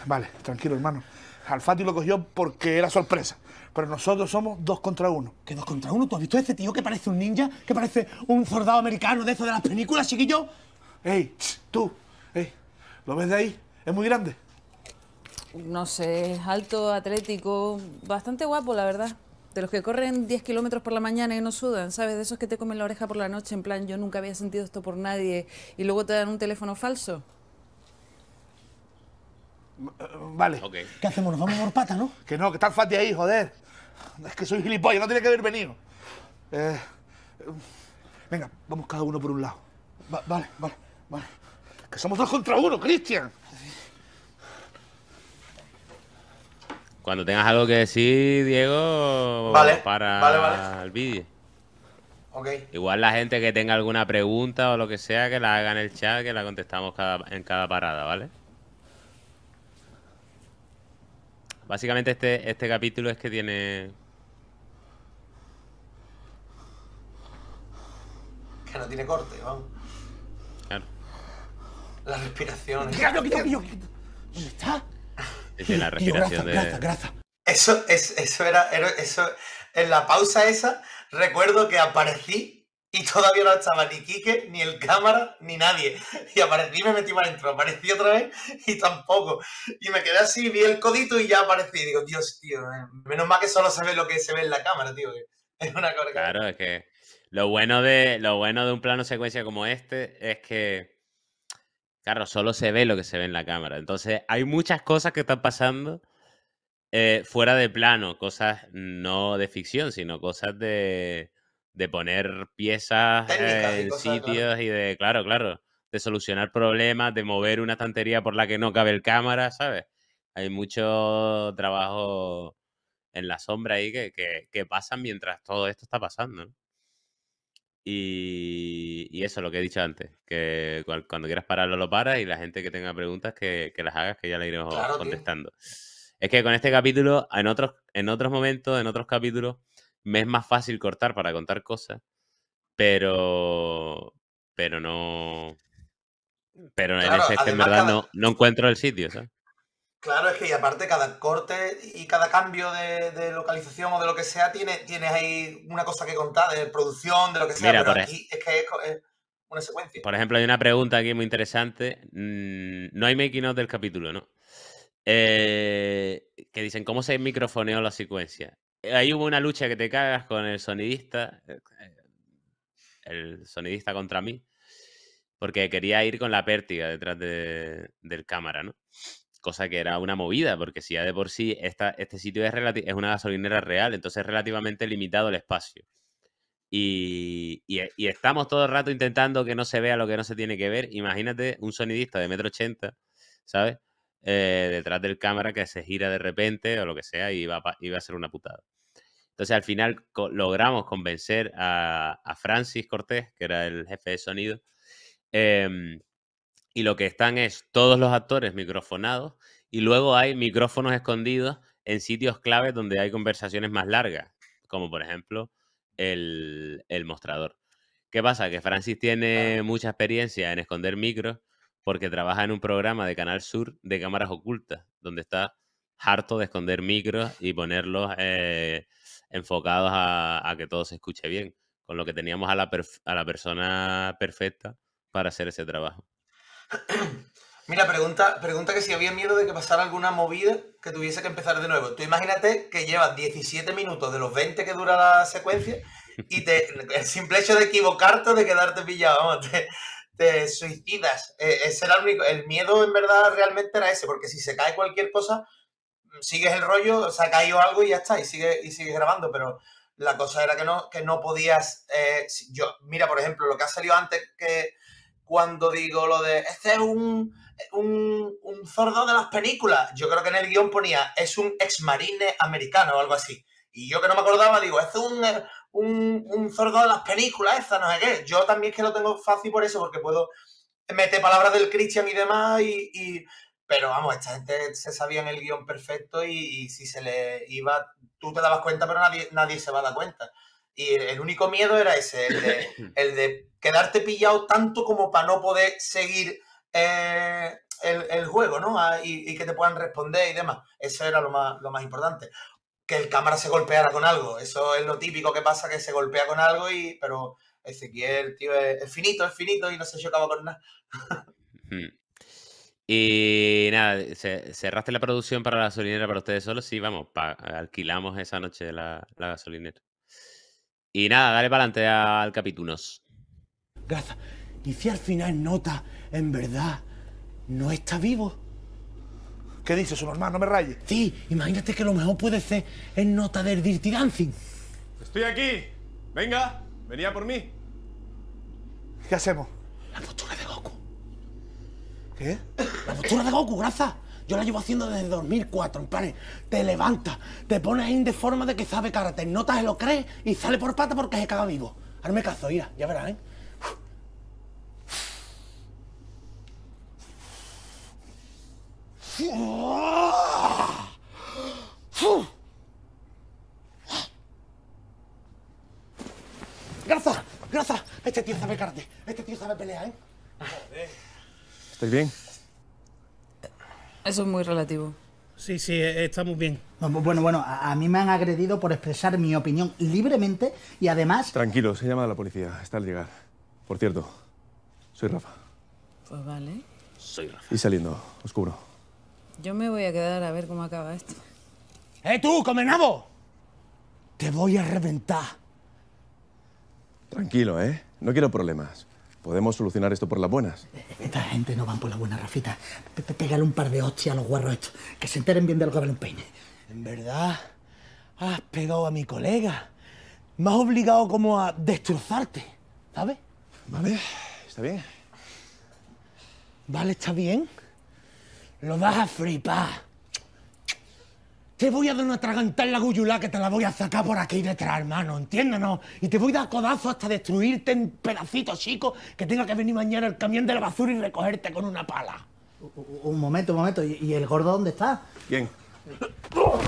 Vale, tranquilo, hermano. Alfati lo cogió porque era sorpresa. Pero nosotros somos dos contra uno. ¿Qué dos contra uno? ¿Tú has visto a ese tío que parece un ninja? ¿Que parece un soldado americano de eso de las películas, chiquillo? Ey, tú, ey, ¿lo ves de ahí? ¿Es muy grande? No sé, alto, atlético, bastante guapo, la verdad los que corren 10 kilómetros por la mañana y no sudan, ¿sabes? De esos que te comen la oreja por la noche, en plan, yo nunca había sentido esto por nadie, y luego te dan un teléfono falso. Eh, vale. ¿Qué hacemos? Nos vamos por pata, ¿no? Que no, que están fati ahí, joder. Es que soy gilipollas, no tenía que haber venido. Eh, venga, vamos cada uno por un lado. vale, vale, vale. Que somos dos contra uno, Cristian. Cuando tengas algo que decir, Diego, para el vídeo. Igual la gente que tenga alguna pregunta o lo que sea, que la haga en el chat, que la contestamos en cada parada, ¿vale? Básicamente este, este capítulo es que tiene... Que no tiene corte, vamos. Claro. La respiración. ¿Dónde está? la respiración de... Eso, era, eso, en la pausa esa, recuerdo que aparecí y todavía no estaba ni Kike, ni el cámara, ni nadie. Y aparecí y me metí para dentro. aparecí otra vez y tampoco. Y me quedé así, vi el codito y ya aparecí. digo, Dios, tío, eh, menos mal que solo se ve lo que se ve en la cámara, tío. Es una cosa Claro, es que lo bueno de, lo bueno de un plano secuencia como este es que Claro, solo se ve lo que se ve en la cámara. Entonces, hay muchas cosas que están pasando eh, fuera de plano, cosas no de ficción, sino cosas de, poner piezas eh, en sitios y de, claro, claro, de solucionar problemas, de mover una estantería por la que no cabe el cámara, ¿sabes? Hay mucho trabajo en la sombra ahí que, que, pasan mientras todo esto está pasando. ¿no? Y, eso, lo que he dicho antes, que cuando quieras pararlo, lo paras y la gente que tenga preguntas que, las hagas, que ya le iremos contestando. Es que con este capítulo, en otros, en otros momentos, en otros capítulos, me es más fácil cortar para contar cosas, pero, pero no... Pero en ese en verdad no, no encuentro el sitio, ¿sabes? Claro, es que y aparte cada corte y cada cambio de, localización o de lo que sea, tiene, tienes ahí una cosa que contar, de producción, de lo que sea, Mira, pero e es que es, una secuencia. Por ejemplo, hay una pregunta aquí muy interesante. Mm, no hay making out del capítulo, ¿no? Eh, que dicen, ¿cómo se microfoneó la secuencia? Ahí hubo una lucha que te cagas con el sonidista, eh, eh, el sonidista contra mí, porque quería ir con la pértiga detrás de, del cámara, ¿no? cosa que era una movida, porque si ya de por sí este sitio es, es una gasolinera real, entonces es relativamente limitado el espacio. Y, y, estamos todo el rato intentando que no se vea lo que no se tiene que ver. Imagínate un sonidista de metro ochenta, ¿sabes? Eh, detrás del cámara que se gira de repente o lo que sea y va, a ser una putada. Entonces al final logramos convencer a, a, Francis Cortés, que era el jefe de sonido, eh, y lo que están es todos los actores microfonados y luego hay micrófonos escondidos en sitios clave donde hay conversaciones más largas, como por ejemplo el, mostrador. ¿Qué pasa? Que Francis tiene mucha experiencia en esconder micros porque trabaja en un programa de Canal Sur de cámaras ocultas, donde está harto de esconder micros y ponerlos eh, enfocados a, que todo se escuche bien, con lo que teníamos a la persona perfecta para hacer ese trabajo. Mira, pregunta, pregunta que si había miedo de que pasara alguna movida que tuviese que empezar de nuevo. Tú imagínate que llevas 17 minutos de los 20 que dura la secuencia y te, el simple hecho de equivocarte o de quedarte pillado, vamos, te, suicidas. Eh, ese el miedo en verdad realmente era ese, porque si se cae cualquier cosa, sigues el rollo, se ha caído algo y ya está, y sigues y sigue grabando, pero la cosa era que no, que no podías. Eh, yo, mira, por ejemplo, lo que ha salido antes que cuando digo lo de este es un, un, de las películas. Yo creo que en el guión ponía es un ex marine americano o algo así. Y yo que no me acordaba, digo, es un, eh, un, zordo de las películas, esta no sé qué. Yo también es que lo tengo fácil por eso, porque puedo meter palabras del Christian y demás. Y, Pero vamos, esta gente se sabía en el guión perfecto y, si se le iba, tú te dabas cuenta, pero nadie, nadie se va a dar cuenta. Y el único miedo era ese, el de, *coughs* el de quedarte pillado tanto como para no poder seguir eh, el, juego, ¿no? Ah, y, que te puedan responder y demás. Eso era lo más, importante. Que el cámara se golpeara con algo. Eso es lo típico que pasa, que se golpea con algo, y pero Ezequiel, tío, es, finito, es finito y no se chocaba con nada. Y nada, cerraste la producción para la gasolinera para ustedes solos. Sí, vamos, alquilamos esa noche la, gasolinera. Y nada, dale para adelante al Capitunos. Graza, Y si al final nota, en verdad, no está vivo. ¿Qué dices, hermano? No me rayes. Sí, imagínate que lo mejor puede ser en nota del Dirty Dancing. Estoy aquí. Venga, venía por mí. ¿Qué hacemos? La postura de Goku. ¿Qué? La postura de Goku, Graza. Yo la llevo haciendo desde 2004, en te levantas, te pones en de forma de que sabe Te notas, lo crees y sale por pata porque se caga vivo. Hazme caso, mira, ya verás, ¿eh? ¡Graza! ¡Graza! Este tío sabe karate. Este tío sabe pelear, ¿eh? ¿Estáis bien? Eso es muy relativo. Sí, sí, estamos bien. Pues bueno, bueno, a, mí me han agredido por expresar mi opinión libremente y además... Tranquilo, se llama a la policía, está al llegar. Por cierto, soy Rafa. Pues vale. Soy Rafa. Y saliendo, os cubro. Yo me voy a quedar a ver cómo acaba esto. ¡Eh, tú, nabo? Te voy a reventar. Tranquilo, ¿eh? No quiero problemas. Podemos solucionar esto por las buenas. Esta gente no van por las buenas, Rafita. Pégale un par de hostias a los guarros estos. Que se enteren bien de lo que un peine. En verdad, has pegado a mi colega. Me has obligado como a destrozarte, ¿sabes? Vale, está bien. Vale, está bien. Lo vas a flipar. Te voy a dar una traganta en la guyula que te la voy a sacar por aquí detrás, hermano, entiéndanos. Y te voy a dar codazo hasta destruirte en pedacitos, chico, que tenga que venir mañana el camión de la basura y recogerte con una pala. Un momento, un momento. ¿Y el gordo dónde está? Bien.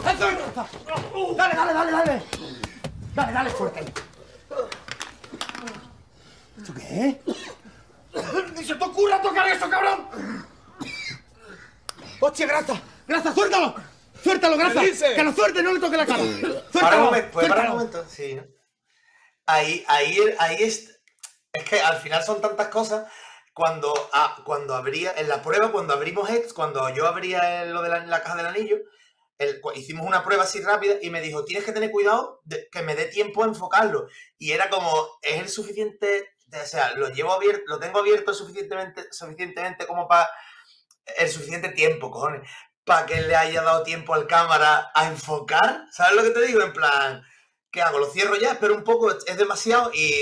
¡Dale, dale, dale, dale! Dale, dale, fuerte. ¿Esto qué es? ¡Ni se te ocurra tocar eso, cabrón! ¡Hostia, gracias graza! suéltalo suéltalo graza que lo suerte no le toque la cara! ¡Suéltalo! para un momento, sí. Ahí, ahí, ahí es. Es que al final son tantas cosas. Cuando, ah, cuando abría, en la prueba, cuando abrimos Hex, cuando yo abría lo de la, caja del anillo, hicimos una prueba así rápida y me dijo, tienes que tener cuidado de, que me dé tiempo a enfocarlo. Y era como, es el suficiente, o sea, lo llevo abierto, lo tengo abierto suficientemente, suficientemente como para el suficiente tiempo, cojones, para que le haya dado tiempo al cámara a enfocar. ¿Sabes lo que te digo? En plan, ¿qué hago? ¿Lo cierro ya? Espero un poco, es demasiado y,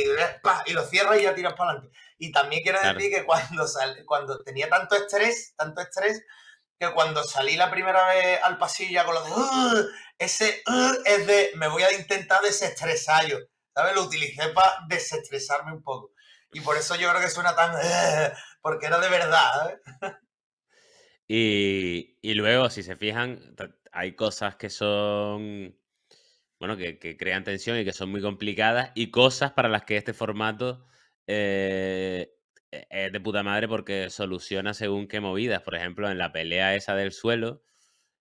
y lo cierras y ya tiras para adelante. Y también quiero decir que cuando, salí, cuando tenía tanto estrés, tanto estrés, que cuando salí la primera vez al pasillo con lo de ese es de me voy a intentar desestresar yo. ¿Sabes? Lo utilicé para desestresarme un poco. Y por eso yo creo que suena tan porque era de verdad. ¿eh? *laughs* Y, luego, si se fijan, hay cosas que son, bueno, que, crean tensión y que son muy complicadas y cosas para las que este formato eh, e, es de puta madre porque soluciona según qué movidas. Por ejemplo, en la pelea esa del suelo,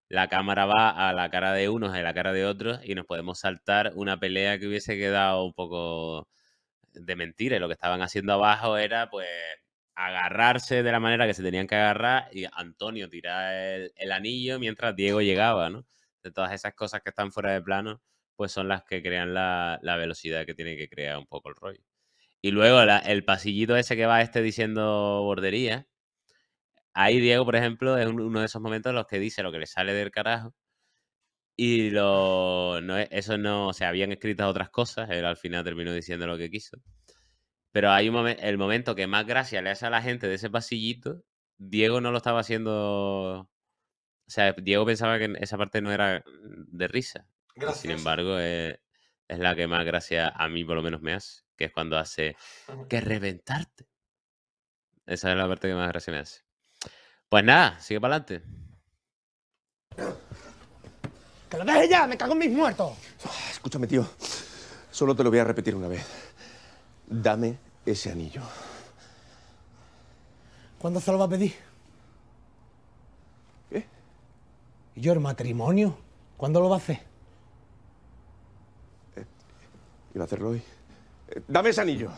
la cámara va a la cara de unos y a la cara de otros y nos podemos saltar una pelea que hubiese quedado un poco de mentira. lo que estaban haciendo abajo era, pues, agarrarse de la manera que se tenían que agarrar y Antonio tirar el, anillo mientras Diego llegaba, ¿no? De todas esas cosas que están fuera de plano, pues son las que crean la, velocidad que tiene que crear un poco el rollo. Y luego el pasillito ese que va este diciendo bordería. Ahí Diego, por ejemplo, es uno de esos momentos en los que dice lo que le sale del carajo. Y lo, eso no, se habían escrito otras cosas, él al final terminó diciendo lo que quiso. Pero hay un el momento que más gracia le hace a la gente de ese pasillito, Diego no lo estaba haciendo. O sea, Diego pensaba que esa parte no era de risa. Gracias. Sin embargo, es, eh, es la que más gracia a mí, por lo menos, me hace. Que es cuando hace que reventarte. Esa es la parte que más gracia me hace. Pues nada, sigue para adelante. ¡Que lo dejes ya! ¡Me cago en mis muertos! Ah, escúchame, tío. Solo te lo voy a repetir una vez. Dame ese anillo. ¿Cuándo se lo va a pedir? ¿Qué? ¿Y yo el matrimonio? ¿Cuándo lo va a hacer? Eh, iba a hacerlo hoy. Eh, dame ese anillo.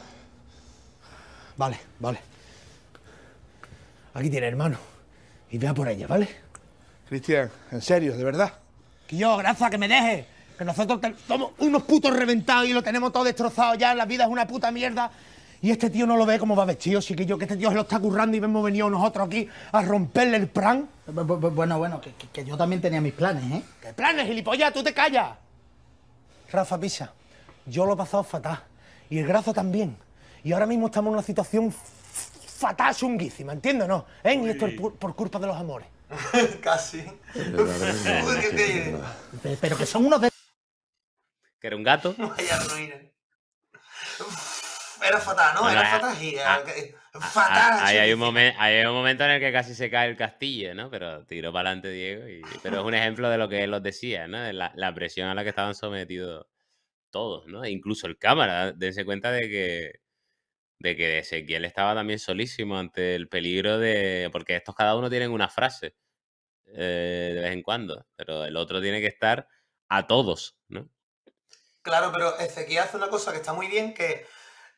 Vale, vale. Aquí tiene, hermano. Y vea por ella, ¿vale? Cristian, en serio, de verdad. Que yo, gracias, que me deje. Que nosotros somos unos putos reventados y lo tenemos todo destrozado ya. La vida es una puta mierda y este tío no lo ve como va vestido, chiquillo, que este tío se lo está currando y hemos venido nosotros aquí a romperle el plan. Bueno, bueno, que, yo también tenía mis planes, ¿eh? ¿Qué planes, gilipollas? ¡Tú te callas! Rafa, pisa, yo lo he pasado fatal. Y el grazo también. Y ahora mismo estamos en una situación fatal, chunguísima, ¿entiendes no? ¿Eh? Y esto es por, culpa de los amores. *laughs* Casi. *laughs* Pero que son unos de... Que era un gato. *laughs* era fatal, ¿no? era fatal. fatal. hay, un hay un momento en el que casi se cae el castillo, ¿no? Pero tiró para adelante Diego. Y, pero es un ejemplo de lo que él los decía, ¿no? La, la presión a la que estaban sometidos todos, ¿no? E incluso el cámara, dense cuenta de que, de que Ezequiel estaba también solísimo ante el peligro de... Porque estos cada uno tienen una frase eh, de vez en cuando, pero el otro tiene que estar a todos, ¿no? Claro, pero Ezequiel hace una cosa que está muy bien, que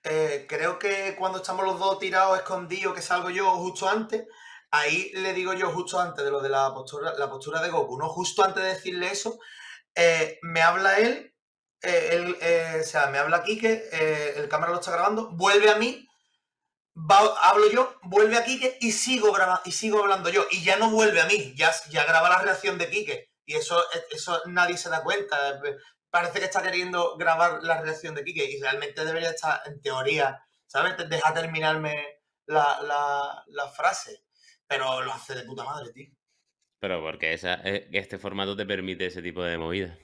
eh, creo que cuando estamos los dos tirados, escondidos, que salgo yo justo antes, ahí le digo yo justo antes de lo de la postura, la postura de Goku, ¿no? Justo antes de decirle eso, eh, me habla él, eh, o sea, me habla Quique, el cámara lo está grabando, vuelve a mí, hablo yo, vuelve a Quique y sigo, y sigo hablando yo. Y ya no vuelve a mí, ya, ya graba la reacción de Quique. Y eso, eso nadie se da cuenta parece que está queriendo grabar la reacción de Quique y realmente debería estar, en teoría, ¿sabes? Deja terminarme la, frase, pero lo hace de puta madre, tío. Pero porque eh, este formato te permite ese tipo de movida.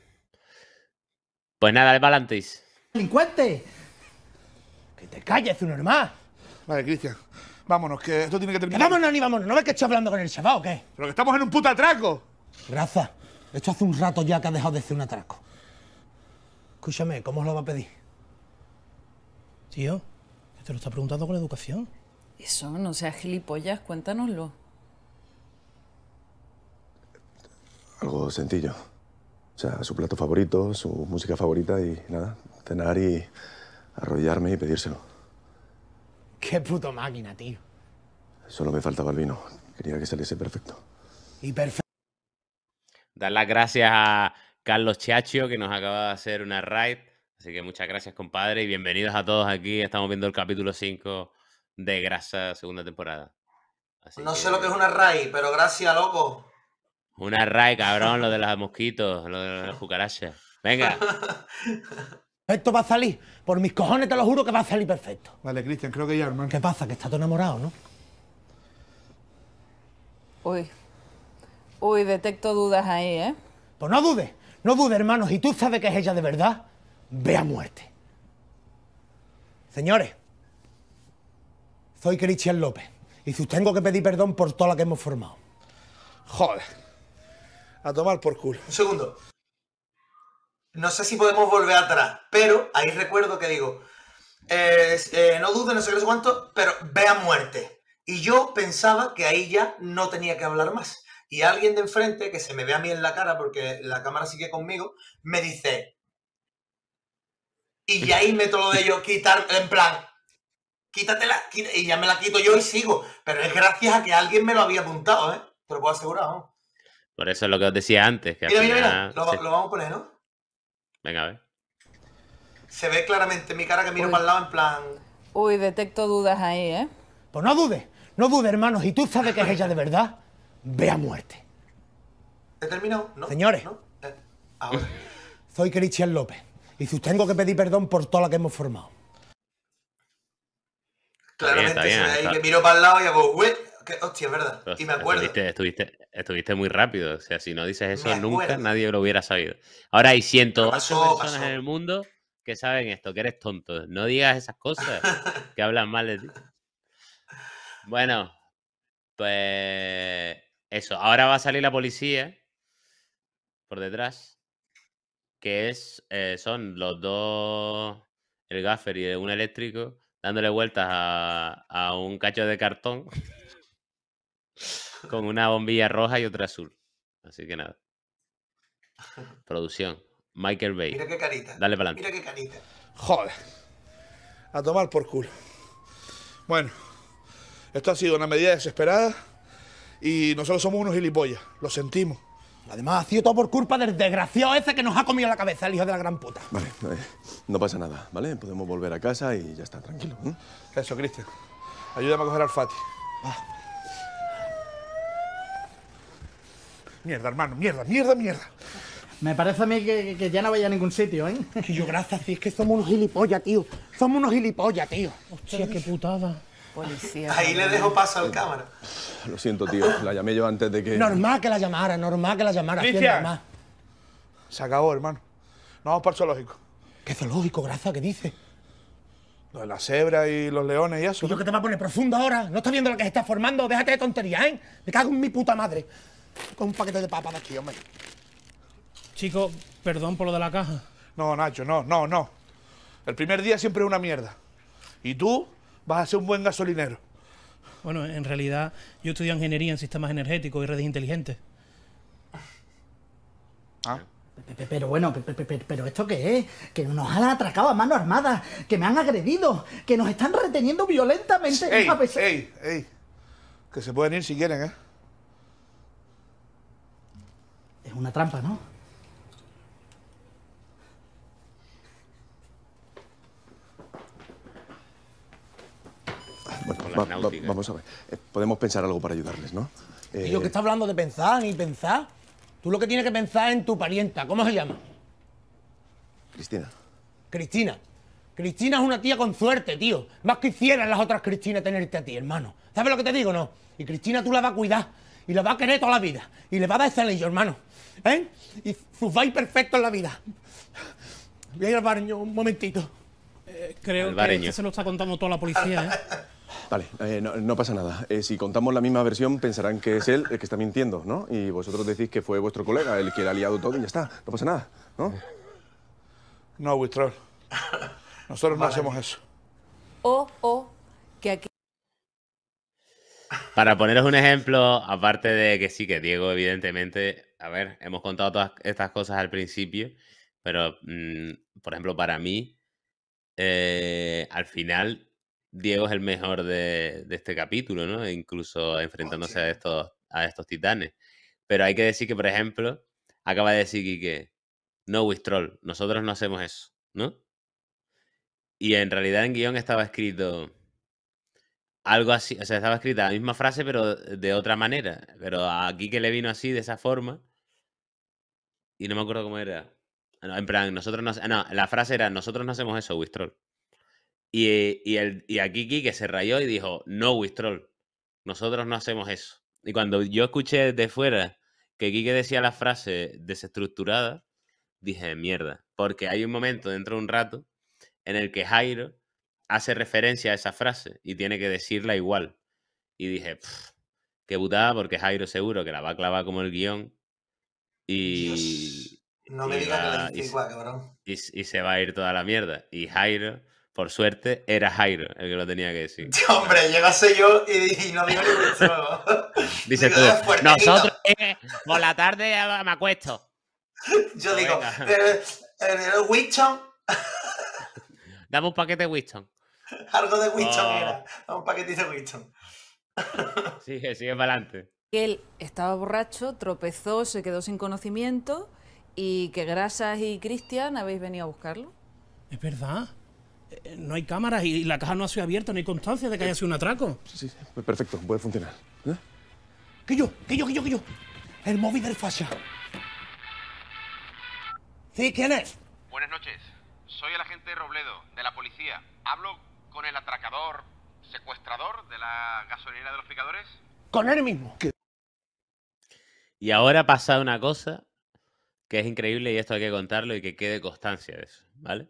Pues nada, de palantes. ¡Delincuente! ¡Que te calles, un normal! Vale, Cristian. Vámonos, que esto tiene que terminar. vámonos ni vámonos, ¿no ves que estoy hablando con el chaval qué? Pero que estamos en un puto atraco. Gracias. Esto hace un rato ya que ha dejado de ser un atraco. Escúchame, ¿cómo os lo va a pedir? Tío, te lo está preguntando con educación. Eso, no seas gilipollas, cuéntanoslo. Algo sencillo. O sea, su plato favorito, su música favorita y nada, cenar y arrollarme y pedírselo. Qué puto máquina, tío. Solo me faltaba el vino. Quería que saliese perfecto. Y perfecto. Dar las gracias a Carlos Chiachio, que nos acaba de hacer una raid. Así que muchas gracias, compadre, y bienvenidos a todos aquí. Estamos viendo el capítulo 5 de Grasa, segunda temporada. no sé lo que es una raid, pero gracias, loco. Una raid, cabrón, lo de los mosquitos, lo de los cucarachas. Venga. *laughs* Esto va a salir. Por mis cojones te lo juro que va a salir perfecto. Vale, Cristian, creo que ya, hermano. ¿Qué pasa? Que estás todo enamorado, ¿no? Uy. Uy, detecto dudas ahí, ¿eh? Pues no dudes. No dude, hermanos, y tú sabes que es ella de verdad, ve a muerte. Señores, soy Cristian López y tengo que pedir perdón por toda la que hemos formado. Joder. A tomar por culo. Un segundo. No sé si podemos volver atrás, pero ahí recuerdo que digo, eh, eh, no dude, no sé qué, sé cuánto, pero ve a muerte. Y yo pensaba que ahí ya no tenía que hablar más y alguien de enfrente, que se me ve a mí en la cara porque la cámara sigue conmigo, me dice, y ya ahí meto lo de yo quitar, en plan, quítatela, y ya me la quito yo y sigo. Pero es gracias a que alguien me lo había apuntado, ¿eh? Te lo puedo asegurar, Por eso es lo que os decía antes. Que mira, mira, lo, vamos a poner, ¿no? Venga, a ver. Se ve claramente mi cara que miro para el lado en plan... Uy, detecto dudas ahí, ¿eh? Pues no dudes, no dudes, hermanos. Y tú sabes que es ella de verdad ve a muerte. ¿He terminado? Señores. Eh, ahora. Soy Cristian López y tengo que pedir perdón por toda la que hemos formado. Claramente, miro para el lado y hago, hostia, es verdad. y me acuerdo. Estuviste, muy rápido. O sea, si no dices eso nunca, nadie lo hubiera sabido. Ahora hay cientos de personas en el mundo que saben esto, que eres tonto. No digas esas cosas *laughs* que hablan mal de ti. Bueno, pues eso, ahora va a salir la policía por detrás, que es, eh, son los dos, el gaffer y un eléctrico, dándole vueltas a, a un cacho de cartón con *laughs* una bombilla roja y otra azul. Así que nada. Producción. Michael Bay. Mira qué carita. Dale para adelante. Mira qué carita. Joder. A tomar por culo. Bueno, esto ha sido una medida desesperada y nosotros somos unos gilipollas, lo sentimos. Además, ha sido todo por culpa del desgraciado ese que nos ha comido la cabeza, el hijo de la gran puta. Vale, vale. no pasa nada, ¿vale? Podemos volver a casa y ya está, tranquilo. ¿eh? Eso, Cristian. Ayúdame a coger al Fati. Mierda, hermano, mierda, mierda, mierda. Me parece a mí que, ya no vaya a ningún sitio, ¿eh? Que yo, gracias, si es que somos unos gilipollas, tío. Somos unos gilipollas, tío. Hostia, qué putada. Policía. Ahí le dejo paso al cámara. Lo siento, tío. La llamé yo antes de que... Normal que la llamara, normal que la llamara. Se acabó, hermano. no vamos para el zoológico. ¿Qué zoológico, Graza? ¿Qué dices? Lo de las cebras y los leones y eso. que te va a poner profundo ahora? ¿No estás viendo lo que se está formando? Déjate de tontería, ¿eh? Me cago en mi puta madre. Con un paquete de papas de aquí, hombre. Chico, perdón por lo de la caja. No, Nacho, no, no, no. El primer día siempre es una mierda. Y tú vas a ser un buen gasolinero. Bueno, en realidad yo estudié ingeniería en sistemas energéticos y redes inteligentes. Ah. Pero bueno, pero ¿esto qué es? Que nos han atracado a mano armada, que me han agredido, que nos están reteniendo violentamente. Ey, ey, ey. Que se pueden ir si quieren, ¿eh? Es una trampa, ¿no? Bueno, vamos a ver. Eh, podemos pensar algo para ayudarles, ¿no? Eh... lo que está hablando de pensar ni pensar. Tú lo que tienes que pensar es en tu parienta. ¿Cómo se llama? Cristina. Cristina. Cristina es una tía con suerte, tío. Más que quisieran las otras Cristinas tenerte a ti, hermano. ¿Sabes lo que te digo, no? Y Cristina tú la vas a cuidar. Y la vas a querer toda la vida. Y le vas a dar ese hermano. ¿Eh? Y sus vais perfectos en la vida. Voy a ir al baño un momentito. Eh, creo que se lo está contando toda la policía, ¿eh? *laughs* Vale, eh, no, pasa nada. Eh, si contamos la misma versión, pensarán que es él el que está mintiendo, ¿no? Y vosotros decís que fue vuestro colega el que le ha liado todo y ya está. No pasa nada, ¿no? No, Wistrol. Nosotros no hacemos eso. O, o, que aquí... Para poneros un ejemplo, aparte de que sí, que Diego, evidentemente, a ver, hemos contado todas estas cosas al principio, pero, mm, por ejemplo, para mí, eh, al final Diego es el mejor de, este capítulo, ¿no? E incluso oh, enfrentándose a, estos, titanes. Pero hay que decir que, por ejemplo, acaba de decir que no, Wistrol, nosotros no hacemos eso, ¿no? Y en realidad en guión estaba escrito algo así, o sea, estaba escrita la misma frase, pero de otra manera. Pero aquí que le vino así, de esa forma, y no me acuerdo cómo era. Ah, en plan, nosotros no. Ah, no, la frase era: Nosotros no hacemos eso, Wistrol. Y, eh, y, el, y aquí Kike se rayó y dijo, no, Wistrol, nosotros no hacemos eso. Y cuando yo escuché desde fuera que Kiki decía la frase desestructurada, dije, mierda, porque hay un momento dentro de un rato en el que Jairo hace referencia a esa frase y tiene que decirla igual. Y dije, qué putada, porque Jairo seguro que la va a clavar como el guión. Y. no me digas que la cabrón. y, se va a ir toda la mierda. Y Jairo por suerte, era Jairo el que lo tenía que decir. *laughs* Hombre, llegase yo y, no digo ni eso. *laughs* Dice tú, nosotros eh, por la tarde me acuesto. *laughs* Yo digo, el el eh, eh, Dame un paquete de Winston. Algo de Winston oh. era. Dame un paquete de Winston. sigue, sigue para adelante. Él estaba borracho, tropezó, se quedó sin conocimiento y que Grasas y Cristian habéis venido a buscarlo. Es verdad no hay cámaras y la caja no ha sido abierta, no hay constancia de que haya sido un atraco. Sí, sí, pues perfecto, puede funcionar. ¿Eh? Que yo, que yo, que yo, que yo. El móvil del Fasha. Sí, ¿quién es? Buenas noches. Soy el agente Robledo, de la policía. Hablo con el atracador, secuestrador de la gasolinera de los picadores. Con él mismo. Y ahora ha pasado una cosa que es increíble y esto hay que contarlo y que quede constancia de eso, ¿vale?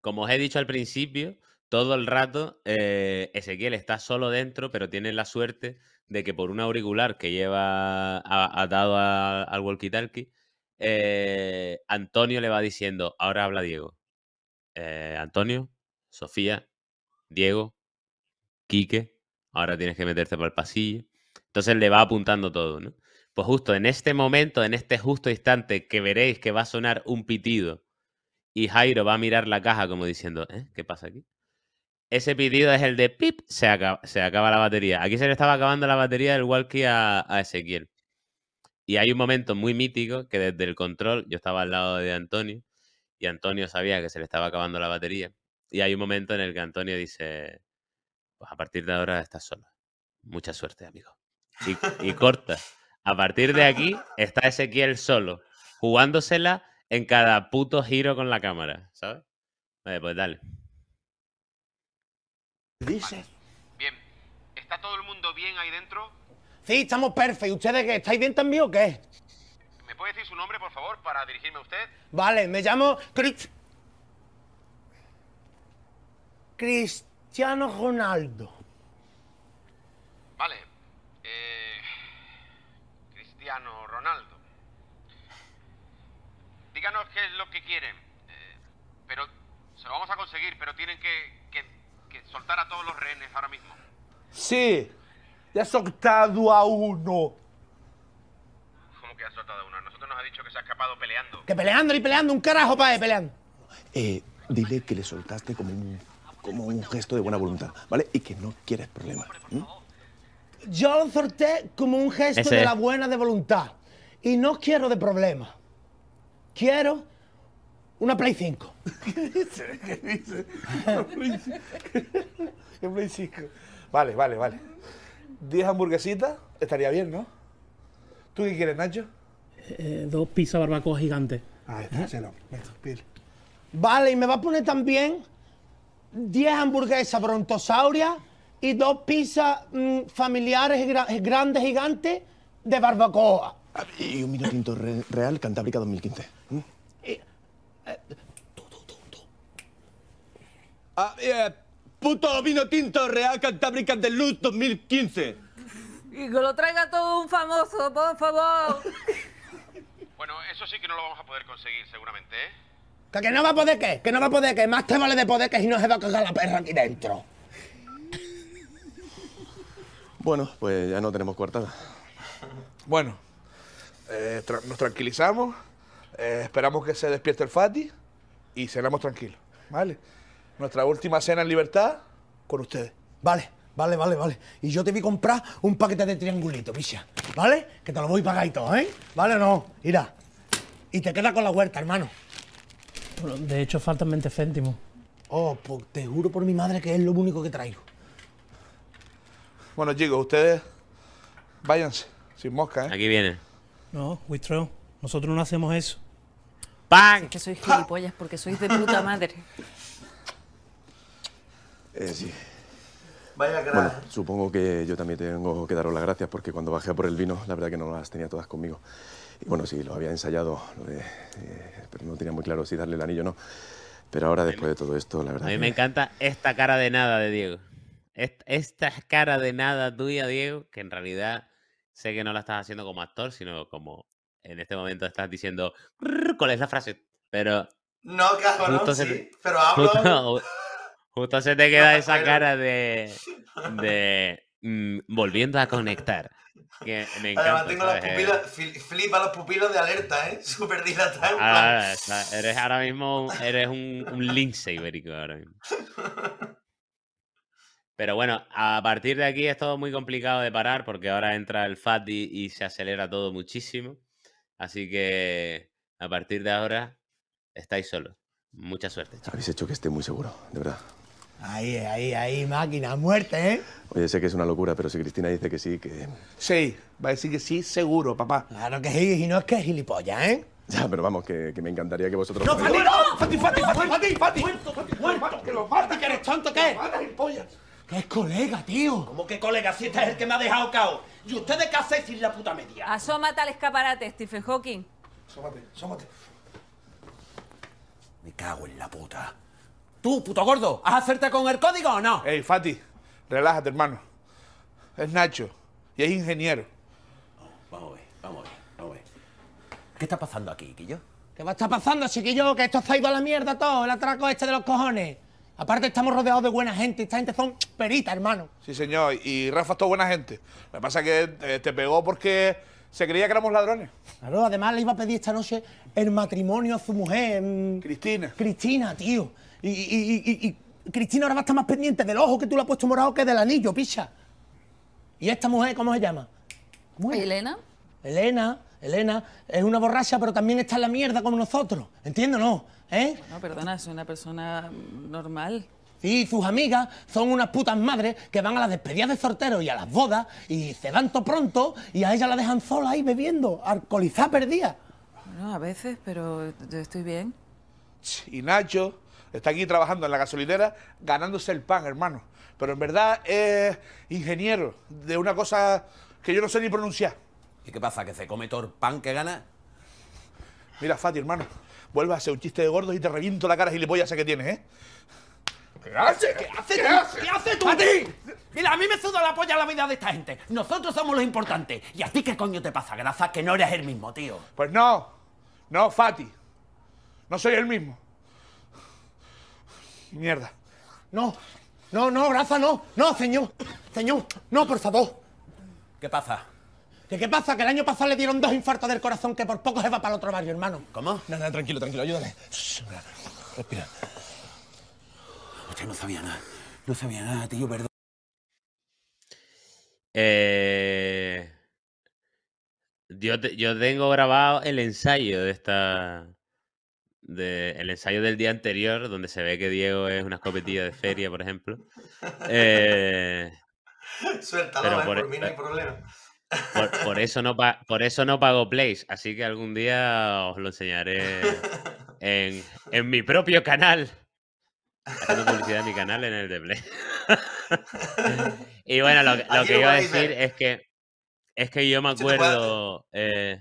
Como os he dicho al principio, todo el rato eh, Ezequiel está solo dentro, pero tiene la suerte de que por un auricular que lleva atado al walkie-talkie, eh, Antonio le va diciendo, ahora habla Diego. Eh, Antonio, Sofía, Diego, Quique, ahora tienes que meterte por el pasillo. Entonces le va apuntando todo, Pues justo en este momento, en este justo instante que veréis que va a sonar un pitido y Jairo va a mirar la caja como diciendo, ¿Eh? ¿Qué pasa aquí? Ese pedido es el de pip, se acaba, se acaba la batería. Aquí se le estaba acabando la batería del walkie a, a Ezequiel. Y hay un momento muy mítico que desde el control, yo estaba al lado de Antonio y Antonio sabía que se le estaba acabando la batería. Y hay un momento en el que Antonio dice, pues a partir de ahora estás solo. Mucha suerte, amigo. Y, y corta. A partir de aquí está Ezequiel solo, jugándosela en cada puto giro con la cámara, ¿sabes? Vale, pues dale. ¿Dices? Bien. ¿Está todo el mundo bien ahí dentro? Sí, estamos perfectos. ¿Ustedes qué? ¿Estáis bien también o qué? ¿Me puede decir su nombre, por favor, para dirigirme a usted? Vale, me llamo Cristiano Ronaldo. Vale. Eh... Cristiano Díganos qué es lo que quieren. Eh, pero se lo vamos a conseguir, pero tienen que, que, soltar a todos los rehenes ahora mismo. Sí, ya ha soltado a uno. ¿Cómo que ha soltado a uno? Nosotros nos ha dicho que se ha escapado peleando. Que peleando y peleando, un carajo para peleando. Eh, dile que le soltaste como un, como un gesto de buena voluntad, ¿vale? Y que no quieres problemas. Yo lo solté como un gesto de la buena de voluntad. Y no quiero de problemas quiero una Play 5. ¿Qué dice? ¿Qué dice? Play 5. Vale, vale, vale. Diez hamburguesitas, estaría bien, ¿no? ¿Tú qué quieres, Nacho? Eh, dos pizzas barbacoa gigantes. Ah, está, se Vale, y me va a poner también 10 hamburguesas brontosaurias y dos pizzas mm, familiares grandes gigantes de barbacoa. Ah, y un vino tinto real Cantábrica 2015. ¿Mm? Eh, eh, ah, eh, puto vino tinto real Cantábrica de Luz 2015. Y que lo traiga todo un famoso, por favor. *laughs* bueno, eso sí que no lo vamos a poder conseguir seguramente, ¿eh? ¿Que, no va a poder qué? ¿Que no va a poder qué? Más te vale de poder que si no se va a cagar la perra aquí dentro. bueno, pues ya no tenemos cuartada. Bueno, eh, nos tranquilizamos, eh, esperamos que se despierte el Fati y cenamos tranquilos. ¿Vale? Nuestra última cena en libertad con ustedes. Vale, vale, vale, vale. Y yo te vi comprar un paquete de triangulito, Misha. ¿Vale? Que te lo voy a pagar y todo, ¿eh? ¿Vale o no? Mira. Y te queda con la huerta, hermano. de hecho, faltan 20 céntimos. Oh, te juro por mi madre que es lo único que traigo. Bueno, chicos, ustedes váyanse, sin mosca, ¿eh? Aquí vienen. No, Witreo, nosotros no hacemos eso. ¡Pan! que sois gilipollas porque sois de puta madre. Eh, sí. Vaya gracia. Bueno, supongo que yo también tengo que daros las gracias porque cuando bajé por el vino, la verdad que no las tenía todas conmigo. Y bueno, sí, lo había ensayado, eh, pero no tenía muy claro si darle el anillo o no. Pero ahora, después de todo esto, la verdad. A mí me encanta esta cara de nada de Diego. Esta, esta cara de nada tuya, Diego, que en realidad sé que no la estás haciendo como actor, sino como en este momento estás diciendo, ¿cuál es la frase? Pero... No, claro, sí, pero hablo... Justo, se te *laughs* queda esa cara de... *laughs* de mm, volviendo a conectar. Que me encanta, tengo eh flipa los pupilos de alerta, ¿eh? *laughs* Súper dilatado ah, eres ahora mismo, eres un, lince ibérico ahora pero bueno, a partir de aquí es todo muy complicado de parar porque ahora entra el Fati y, se acelera todo muchísimo. Así que a partir de ahora estáis solos. Mucha suerte. Chicos. Habéis hecho que esté muy seguro, de verdad. Ahí, ahí, ahí, máquina, muerte, ¿eh? Oye, sé que es una locura, pero si Cristina dice que sí, que... Sí, va a decir que sí, seguro, papá. Claro que sí, y no es que es gilipollas, ¿eh? Ya, pero vamos, que, me encantaría que vosotros... ¡No, Fati, no! ¡Fati, Fati, Fati, Fati! ¡Muerto, Fati, muerto! ¡Que lo mata! ¿Que eres tonto, qué? ¡Mata, gilipollas! ¿Qué colega, tío? ¿Cómo que colega? Si este es el que me ha dejado caos. ¿Y ustedes qué hacéis sin la puta media? Asómate al escaparate, Stephen Hawking. Asómate, asómate. Me cago en la puta. Tú, puto gordo, ¿has acertado con el código o no? Ey, Fati, relájate, hermano. Es Nacho y es ingeniero. Vamos a ver, vamos a ver, vamos a ver. ¿Qué está pasando aquí, Quillo? ¿Qué va a estar pasando, chiquillo? Que esto ha ido a la mierda todo, el atraco este de los cojones. Aparte, estamos rodeados de buena gente. Esta gente son peritas, hermano. Sí, señor. Y Rafa es toda buena gente. Lo que pasa es que eh, te pegó porque se creía que éramos ladrones. Claro, además le iba a pedir esta noche el matrimonio a su mujer. Mm, Cristina. Cristina, tío. Y, Cristina ahora va a estar más pendiente del ojo que tú le has puesto morado que del anillo, picha. ¿Y esta mujer cómo se llama? Elena. Elena. Elena es una borracha, pero también está en la mierda como nosotros. ¿Entiendo no? ¿Eh? No, perdona, es una persona normal. Y sus amigas son unas putas madres que van a las despedidas de sorteros y a las bodas y se dan todo pronto y a ella la dejan sola ahí bebiendo, alcoholizada perdida. Bueno, a veces, pero yo estoy bien. Y Nacho está aquí trabajando en la gasolinera ganándose el pan, hermano. Pero en verdad es ingeniero de una cosa que yo no sé ni pronunciar qué pasa? ¿Que se come todo pan que gana? Mira, Fati, hermano, vuelve a hacer un chiste de gordos y te reviento la cara gilipollas que tienes, ¿eh? ¿Qué hace? ¿Qué hace ¿Qué Hace? ¿Qué hace tú? Mira, a mí me suda la polla la vida de esta gente. Nosotros somos los importantes. ¿Y a ti qué coño te pasa, Graza? Que no eres el mismo, tío. Pues no. No, Fati. No soy el mismo. Mierda. No. No, no, Graza, no. No, señor. Señor, no, por favor. ¿Qué pasa? ¿Qué, pasa? Que el año pasado le dieron dos infartos del corazón que por poco se va para el otro barrio, hermano. ¿Cómo? No, no, tranquilo, tranquilo, ayúdale. respira. Usted no sabía nada. No sabía nada, tío, perdón. Eh, yo, tengo grabado el ensayo de esta. De, el ensayo del día anterior, donde se ve que Diego es una escopetilla de feria, por ejemplo. *laughs* Eh, Suéltalo, eh, por, por, mí no hay eh, problema. Por, eso no por eso no pago plays, así que algún día os lo enseñaré en, mi propio canal. Haciendo publicidad en mi canal en el de Play. y bueno, lo, que iba a decir es que es que yo me acuerdo. Eh,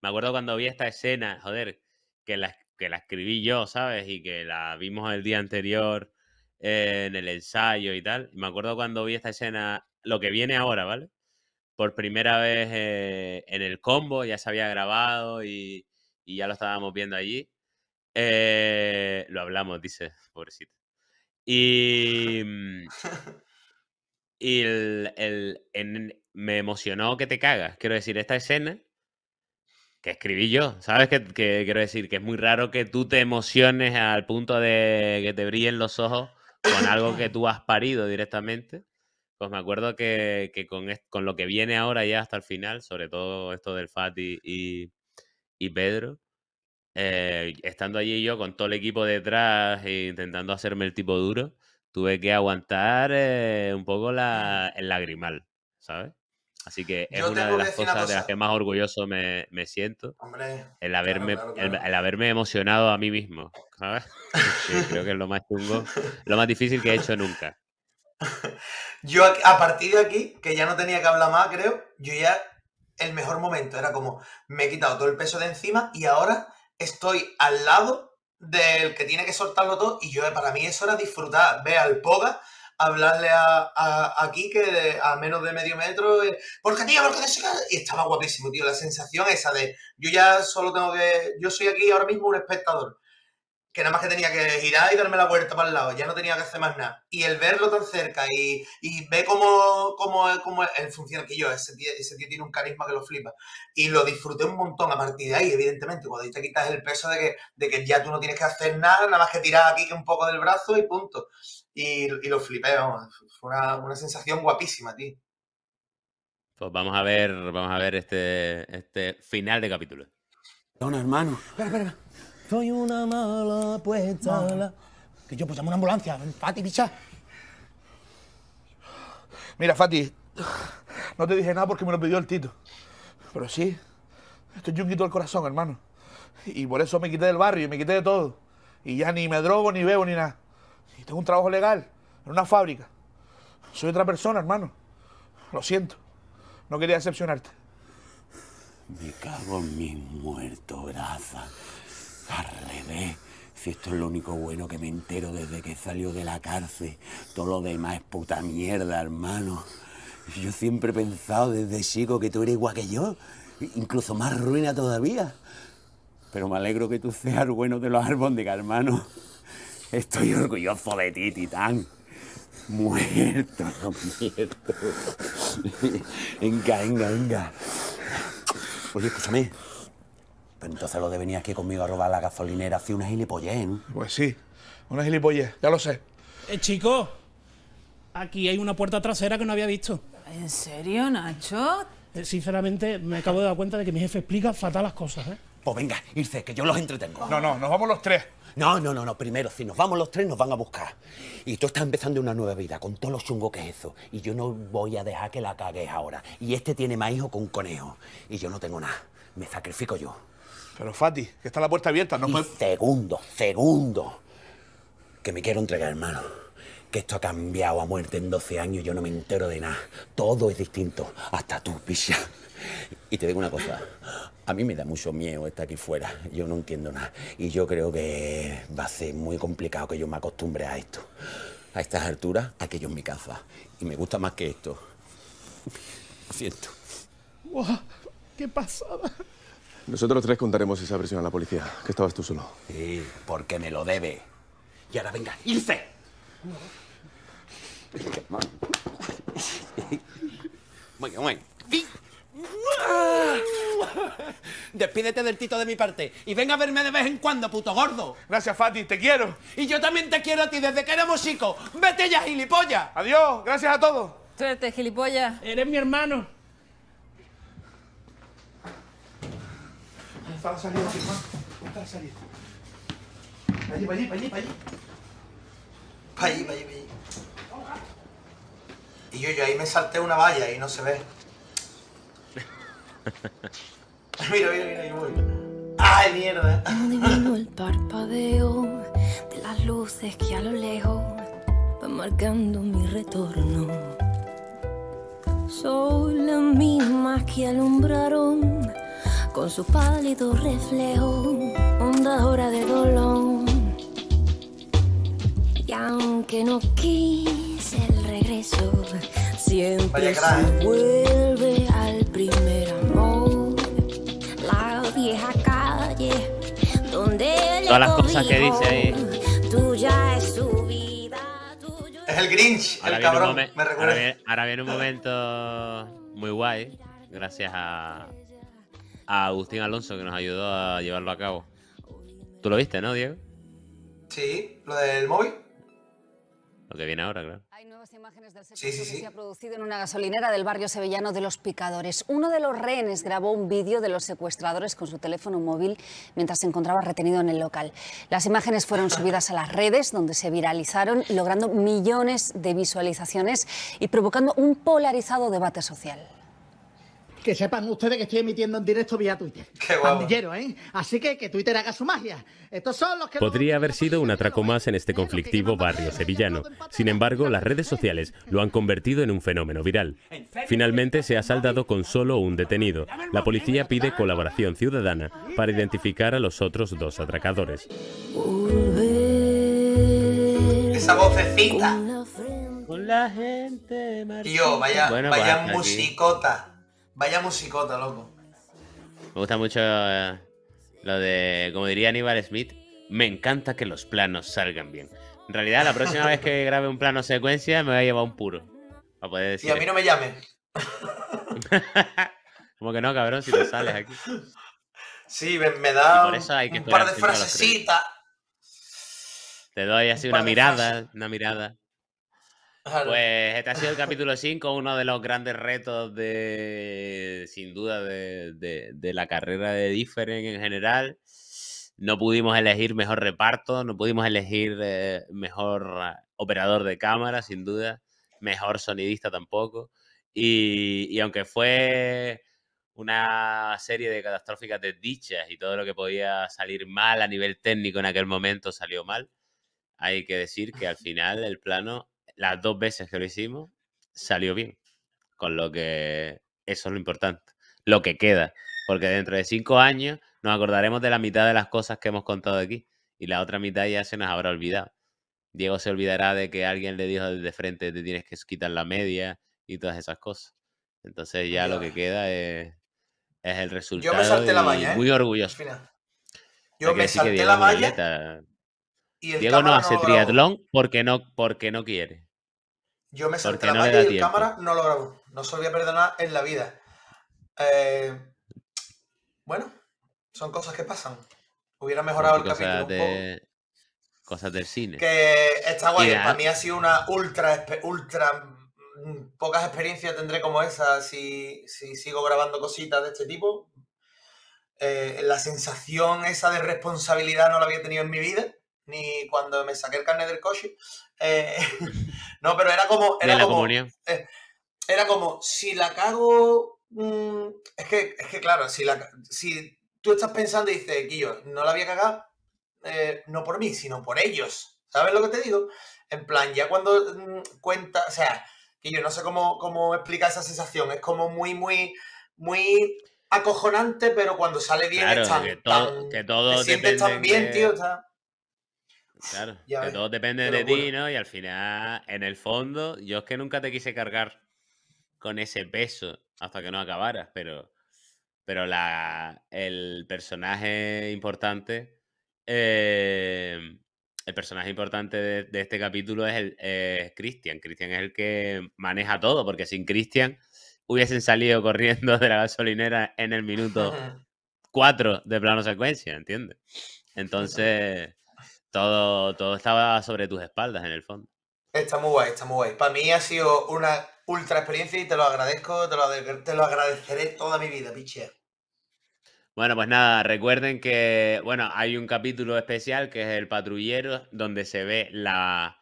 me acuerdo cuando vi esta escena, joder, que la, que la escribí yo, ¿sabes? Y que la vimos el día anterior eh, en el ensayo y tal. me acuerdo cuando vi esta escena, lo que viene ahora, ¿vale? por primera vez eh, en el combo, ya se había grabado y, ya lo estábamos viendo allí. Eh, lo hablamos, dice, pobrecito. Y, mm, y el, me emocionó que te cagas. Quiero decir, esta escena que escribí yo, ¿sabes? Que, que, quiero decir que es muy raro que tú te emociones al punto de que te brillen los ojos con algo que *laughs* tú has parido directamente. Pues me acuerdo que, con, con, lo que viene ahora ya hasta el final, sobre todo esto del Fati y, y Pedro, eh, estando allí yo con todo el equipo detrás e intentando hacerme el tipo duro, tuve que aguantar eh, un poco la, el lagrimal, ¿sabes? Así que es una de las cosas de las que más orgulloso me, me siento. el haberme, El, haberme emocionado a mí mismo. ¿sabes? Sí, *laughs* creo que es lo más chungo, lo más difícil que he hecho nunca. *laughs* Yo a partir de aquí, que ya no tenía que hablar más, creo, yo ya el mejor momento era como me he quitado todo el peso de encima y ahora estoy al lado del que tiene que soltarlo todo y yo eh, para mí eso era disfrutar, ve al Poga, hablarle a, a, a a menos de medio metro, eh, porque tío, porque y estaba guapísimo, tío, la sensación esa de yo ya solo tengo que, yo soy aquí ahora mismo un espectador que nada más que tenía que girar y darme la vuelta para el lado, ya no tenía que hacer más nada. Y el verlo tan cerca y, y ver cómo, cómo, cómo funciona que yo, ese tío, tiene un carisma que lo flipa. Y lo disfruté un montón a partir de ahí, evidentemente, cuando te quitas el peso de que, ya tú no tienes que hacer nada, nada más que tirar aquí un poco del brazo y punto. Y, lo flipé, vamos, fue una, sensación guapísima, tío. Pues vamos a ver, vamos a ver este, este final de capítulo. Don hermano. Soy una mala puesta. Que yo, pues llamo una ambulancia. Fati, picha. Mira, Fati, no te dije nada porque me lo pidió el Tito. Pero sí, estoy quito el corazón, hermano. Y por eso me quité del barrio y me quité de todo. Y ya ni me drogo, ni bebo, ni nada. Y tengo un trabajo legal, en una fábrica. Soy otra persona, hermano. Lo siento. No quería decepcionarte. Me cago en mi muerto, braza. Al revés. Si esto es lo único bueno que me entero desde que salió de la cárcel. Todo lo demás es puta mierda, hermano. Yo siempre he pensado desde chico que tú eres igual que yo. Incluso más ruina todavía. Pero me alegro que tú seas bueno de los albóndigas, hermano. Estoy orgulloso de ti, titán. Muerto, *laughs* muerto. venga, venga, venga. Oye, escúchame. Pues entonces lo de venir aquí conmigo a robar la gasolinera hace una gilipollez, ¿no? Pues sí, una gilipollez, ya lo sé. Eh, chico, aquí hay una puerta trasera que no había visto. ¿En serio, Nacho? Eh, sinceramente, me acabo de dar cuenta de que mi jefe explica fatal las cosas, ¿eh? Pues venga, irse, que yo los entretengo. No, no, nos vamos los tres. No, no, no, no. Primero, si nos vamos los tres, nos van a buscar. Y tú estás empezando una nueva vida, con todo los chungos que es eso. Y yo no voy a dejar que la cagues ahora. Y este tiene más hijos que un conejo. Y yo no tengo nada. Me sacrifico yo. Pero Fati, que está la puerta abierta, no Segundo, segundo. Que me quiero entregar, hermano. Que esto ha cambiado a muerte en 12 años, yo no me entero de nada. Todo es distinto, hasta tú, picha. Y te digo una cosa, a mí me da mucho miedo estar aquí fuera, yo no entiendo nada. Y yo creo que va a ser muy complicado que yo me acostumbre a esto. A estas alturas, aquello es mi casa. Y me gusta más que esto. *laughs* Lo siento. ¡Qué pasada! Nosotros tres contaremos esa versión a la policía, que estabas tú solo. Sí, porque me lo debe. Y ahora venga, irse. Venga, Despídete del tito de mi parte y venga a verme de vez en cuando, puto gordo. Gracias, Fati, te quiero. Y yo también te quiero a ti desde que éramos chicos. Vete ya, gilipollas. Adiós, gracias a todos. Suerte, este gilipollas. Eres mi hermano. está la salida, hermano? ¿Dónde está la salida? Allí, para allí, para allí, para allí. Para allí, para allí, para allí. Y yo, yo ahí me salté una valla y no se ve. *laughs* mira, mira, mira, yo voy. ¡Ay, mierda! Adivino el *laughs* parpadeo de las luces que a lo lejos van marcando mi retorno. Son las mismas que alumbraron con su pálido reflejo, onda hora de dolor. Y aunque no quise el regreso, siempre se ¿eh? vuelve al primer amor. La vieja calle donde Todas las cosas que dice ahí. Tuya es su vida. Es el Grinch, el cabrón. Me ahora viene un momento muy guay, gracias a, a Agustín Alonso, que nos ayudó a llevarlo a cabo. ¿Tú lo viste, no, Diego? Sí, lo del móvil. Lo que viene ahora, claro. Hay nuevas imágenes del secuestro que se ha producido en una gasolinera del barrio sevillano de Los Picadores. Uno de los rehenes grabó un vídeo de los secuestradores con su teléfono móvil mientras se encontraba retenido en el local. Las imágenes fueron subidas a las redes, donde se viralizaron, logrando millones de visualizaciones y provocando un polarizado debate social. Que sepan ustedes que estoy emitiendo en directo vía Twitter. Qué Pandillero, ¿eh? Así que que Twitter haga su magia. Estos son los que... Podría haber sido un atraco más en este conflictivo barrio sevillano. Sin embargo, las redes sociales lo han convertido en un fenómeno viral. Finalmente se ha saldado con solo un detenido. La policía pide colaboración ciudadana para identificar a los otros dos atracadores. Esa vocecita. Con la gente. Tío, vaya, vaya pues musicota. Vaya musicota, loco. Me gusta mucho eh, lo de, como diría Aníbal Smith, me encanta que los planos salgan bien. En realidad, la próxima vez que *laughs* grabe un plano secuencia, me voy a llevar un puro. Y a mí no me llamen. *laughs* como que no, cabrón, si te sales aquí. Sí, me, da un par de frasecitas. Te doy así una mirada, una mirada. Pues este ha sido el capítulo 5, uno de los grandes retos de, sin duda, de, de, la carrera de Differen en general. No pudimos elegir mejor reparto, no pudimos elegir eh, mejor ah, operador de cámara, sin duda, mejor sonidista tampoco. Y, y aunque fue una serie de catastróficas desdichas y todo lo que podía salir mal a nivel técnico en aquel momento salió mal, hay que decir que al final el plano las dos veces que lo hicimos salió bien, con lo que eso es lo importante, lo que queda, porque dentro de cinco años nos acordaremos de la mitad de las cosas que hemos contado aquí y la otra mitad ya se nos habrá olvidado. Diego se olvidará de que alguien le dijo desde frente te tienes que quitar la media y todas esas cosas. Entonces ya lo que queda es, es el resultado. Yo me salté la ¿eh? Muy orgulloso. Yo me salté la valla Diego no hace triatlón porque no, porque no quiere. Yo me senté la y cámara no lo grabó. No se lo voy a perdonar en la vida. Eh, bueno, son cosas que pasan. Hubiera pues mejorado el capítulo Cosas del cine. Que está guay. Para mí ha sido una ultra, ultra mm, pocas experiencias tendré como esa si, si sigo grabando cositas de este tipo. Eh, la sensación esa de responsabilidad no la había tenido en mi vida, ni cuando me saqué el carnet del coche. Eh, *laughs* no, pero era como. Era como, eh, era como, si la cago. Mm, es, que, claro, si, si tú estás pensando y dices, Guillo, no la había cagado, eh, no por mí, sino por ellos. ¿Sabes lo que te digo? En plan, ya cuando mm, cuenta. O sea, yo no sé cómo, cómo explicar esa sensación. Es como muy, muy, muy acojonante, pero cuando sale bien que, todo te sientes tan bien, tío. Claro, *laughs* que todo depende de ti, ¿no? Y al final, en el fondo, yo es que nunca te quise cargar con ese peso hasta que no acabaras, pero, pero la, el personaje importante, eh, el personaje importante de, este capítulo es el eh, Christian. Christian es el que maneja todo, porque sin Cristian hubiesen salido corriendo de la gasolinera en el minuto 4 *laughs* de plano secuencia, ¿entiendes? Entonces, todo, todo estaba sobre tus espaldas en el fondo. Está muy guay, está muy guay. Para mí ha sido una ultra experiencia y te lo agradezco, te lo, te lo agradeceré toda mi vida, piche. Bueno, pues nada, recuerden que, bueno, hay un capítulo especial que es el patrullero, donde se ve la,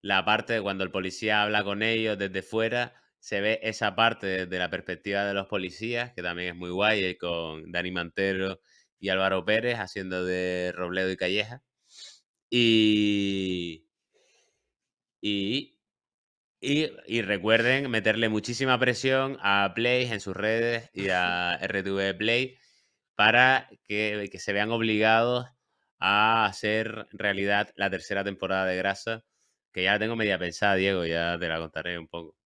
la parte de cuando el policía habla con ellos desde fuera, se ve esa parte de la perspectiva de los policías, que también es muy guay, eh, con Dani Mantero y Álvaro Pérez haciendo de Robledo y Calleja. Y, recuerden meterle muchísima presión a Play en sus redes y a *laughs* RTV Play para que, se vean obligados a hacer realidad la tercera temporada de Grasa, que ya tengo media pensada, Diego, ya te la contaré un poco.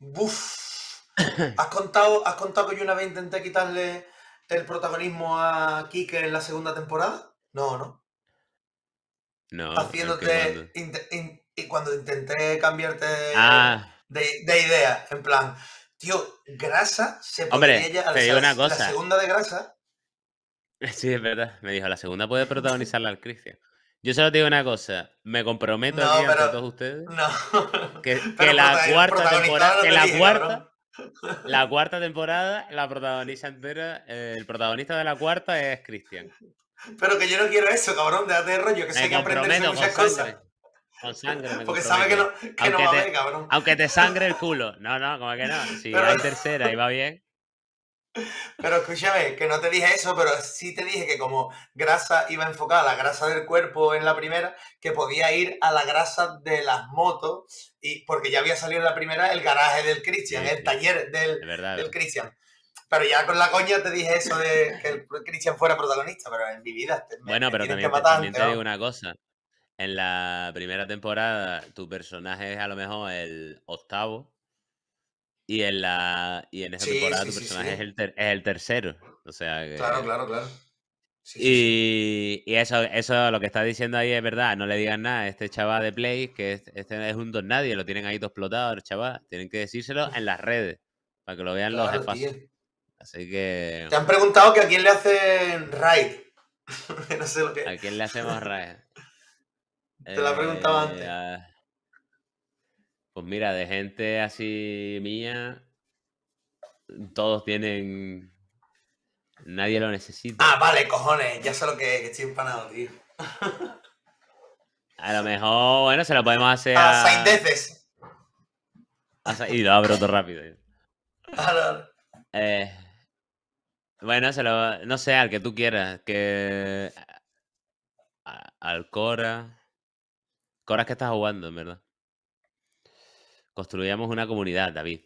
*clears throat* has contado, has contado que yo una vez intenté quitarle el protagonismo a Kike en la segunda temporada? No, no. No. Haciéndote. y cuando intenté cambiarte ah. de, idea, en plan, tío, grasa se Hombre, ella cosa. La segunda de grasa. *laughs* Sí, es verdad. Me dijo, la segunda puede protagonizarla al Cristian. Yo solo te digo una cosa, me comprometo a todos ustedes. No. *laughs* Que, la cuarta temporada. la cuarta. La cuarta temporada, la protagoniza entera, el protagonista de la cuarta es Cristian. Pero que yo no quiero eso, cabrón, de hacer rollo, que sé que aprendes muchas cosas. *laughs* Porque sabe que no, va te, a cabrón. Aunque te sangre el culo. *laughs* No, no, como que no. Si hay tercera y va bien. Pero escúchame, que no te dije eso, pero sí te dije que como grasa iba enfocada la grasa del cuerpo en la primera, que podía ir a la grasa de las motos, y porque ya había salido en la primera el garaje del Christian, el taller del, del Christian. Pero ya con la coña te dije eso de que el Christian fuera protagonista, pero en mi vida. bueno, pero también, también te digo una cosa. En la primera temporada, tu personaje es a lo mejor el octavo. Y en la y en esa temporada tu personaje es el, el tercero. O sea Claro, claro, claro. y, eso, eso lo que estás diciendo ahí es verdad, no le digan nada a este chaval de Play, que este, es un don nadie, lo tienen ahí todo explotado, chaval. Tienen que decírselo en las redes, para que lo vean los espacios. Así que. Te han preguntado que a quién le hacen raid. *laughs* no sé lo que. ¿A quién le hacemos raid? *laughs* Te lo he preguntado eh, antes. Ah, pues mira, de gente así mía, todos tienen. Nadie lo necesita. Ah, vale, cojones, ya sé lo que, estoy empanado, tío. *laughs* a lo mejor, bueno, se lo podemos hacer a. A Saint Y lo abro todo rápido. Eh, bueno, se no sé, al que tú quieras. Que. al Cora. Cora es que estás jugando, en verdad. Construyamos una comunidad, David.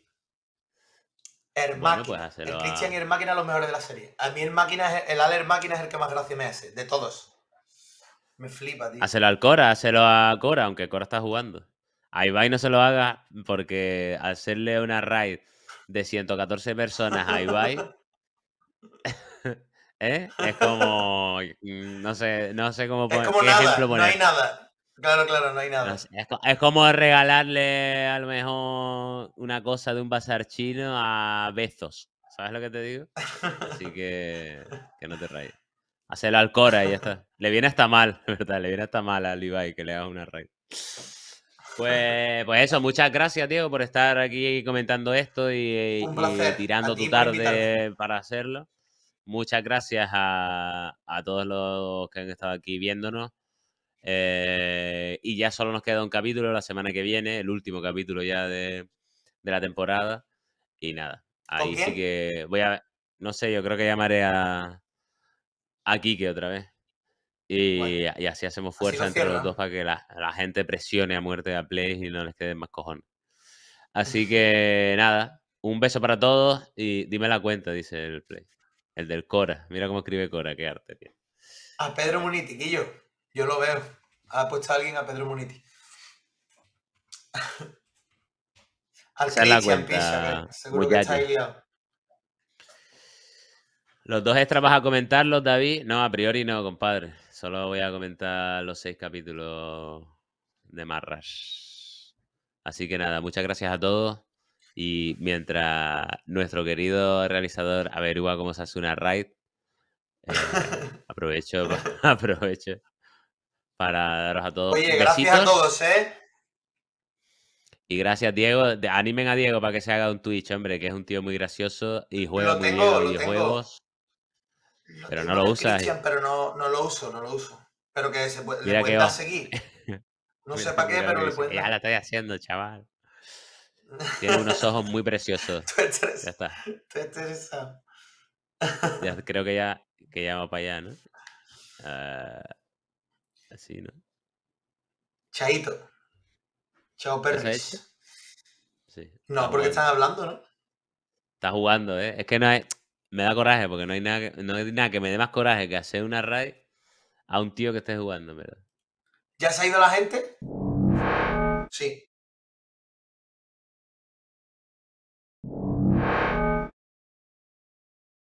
Pues el Christian y el máquina los mejores de la serie. A mí el máquina el Aler máquina es el que más gracia me hace, de todos. Me flipa, tío. Hacelo al Cora, hazelo a Cora, aunque Cora está jugando. A Ibai no se lo haga porque al hacerle una raid de 114 personas a Ibai *laughs* *laughs* ¿Eh? Es como. Mm, no sé, no sé cómo poner. ejemplo poner? No hay nada. Claro, claro, no hay nada. es, como regalarle a lo mejor una cosa de un bazar chino a Bezos. ¿Sabes lo que te digo? Así que. Que no te rayes. Hacerlo al Cora y ya está. *laughs* Le viene hasta mal, *laughs* ¿verdad? Le viene hasta mal al Ibai que le haga una raid. Pues, pues eso, muchas gracias, Diego, por estar aquí comentando esto y tirando tu tarde para hacerlo. Muchas gracias a, todos los que han estado aquí viéndonos. Eh, y ya solo nos queda un capítulo la semana que viene, el último capítulo ya de, la temporada. Y nada, ahí sí que voy a. No sé, yo creo que llamaré a, a Quique otra vez. Y, así hacemos fuerza entre los dos para que la, la, gente presione a muerte a Play y no les queden más cojones. *laughs* Así que nada, un beso para todos y dime la cuenta, dice el Play. El del Cora. Mira cómo escribe Cora, qué arte, tío. A Pedro Muniti, Guillo. Yo lo veo. Ha puesto alguien a Pedro Muniti. *laughs* Al Esa la seguro que está Los dos extras vas a comentarlos, David. No, a priori no, compadre. Solo voy a comentar los seis capítulos de Marras. Así que nada, muchas gracias a todos. Y mientras nuestro querido realizador averigua cómo se hace una raid, eh, *laughs* aprovecho, *laughs* aprovecho para daros a todos. Oye, gracias a todos, ¿eh? Y gracias, Diego. Animen a Diego para que se haga un Twitch, hombre, que es un tío muy gracioso y juega muy bien videojuegos. Pero no lo usa Pero no, lo uso, no lo uso. Pero que se puede, le seguir. *laughs* No sé para qué, pero le puede. Ya la estoy haciendo, chaval. Tiene unos ojos muy preciosos. *laughs* Estoy estresado. *laughs* creo que ya, que ya va para allá, ¿no? Ah, así, ¿no? Chaito. Chao, perros. No, porque estás hablando, ¿no? Estás jugando, ¿eh? Es que no hay... Me da coraje porque no hay nada que, no hay nada que me dé más coraje que hacer una raid a un tío que esté jugando, ¿verdad? ¿Ya se ha ido la gente? Sí. you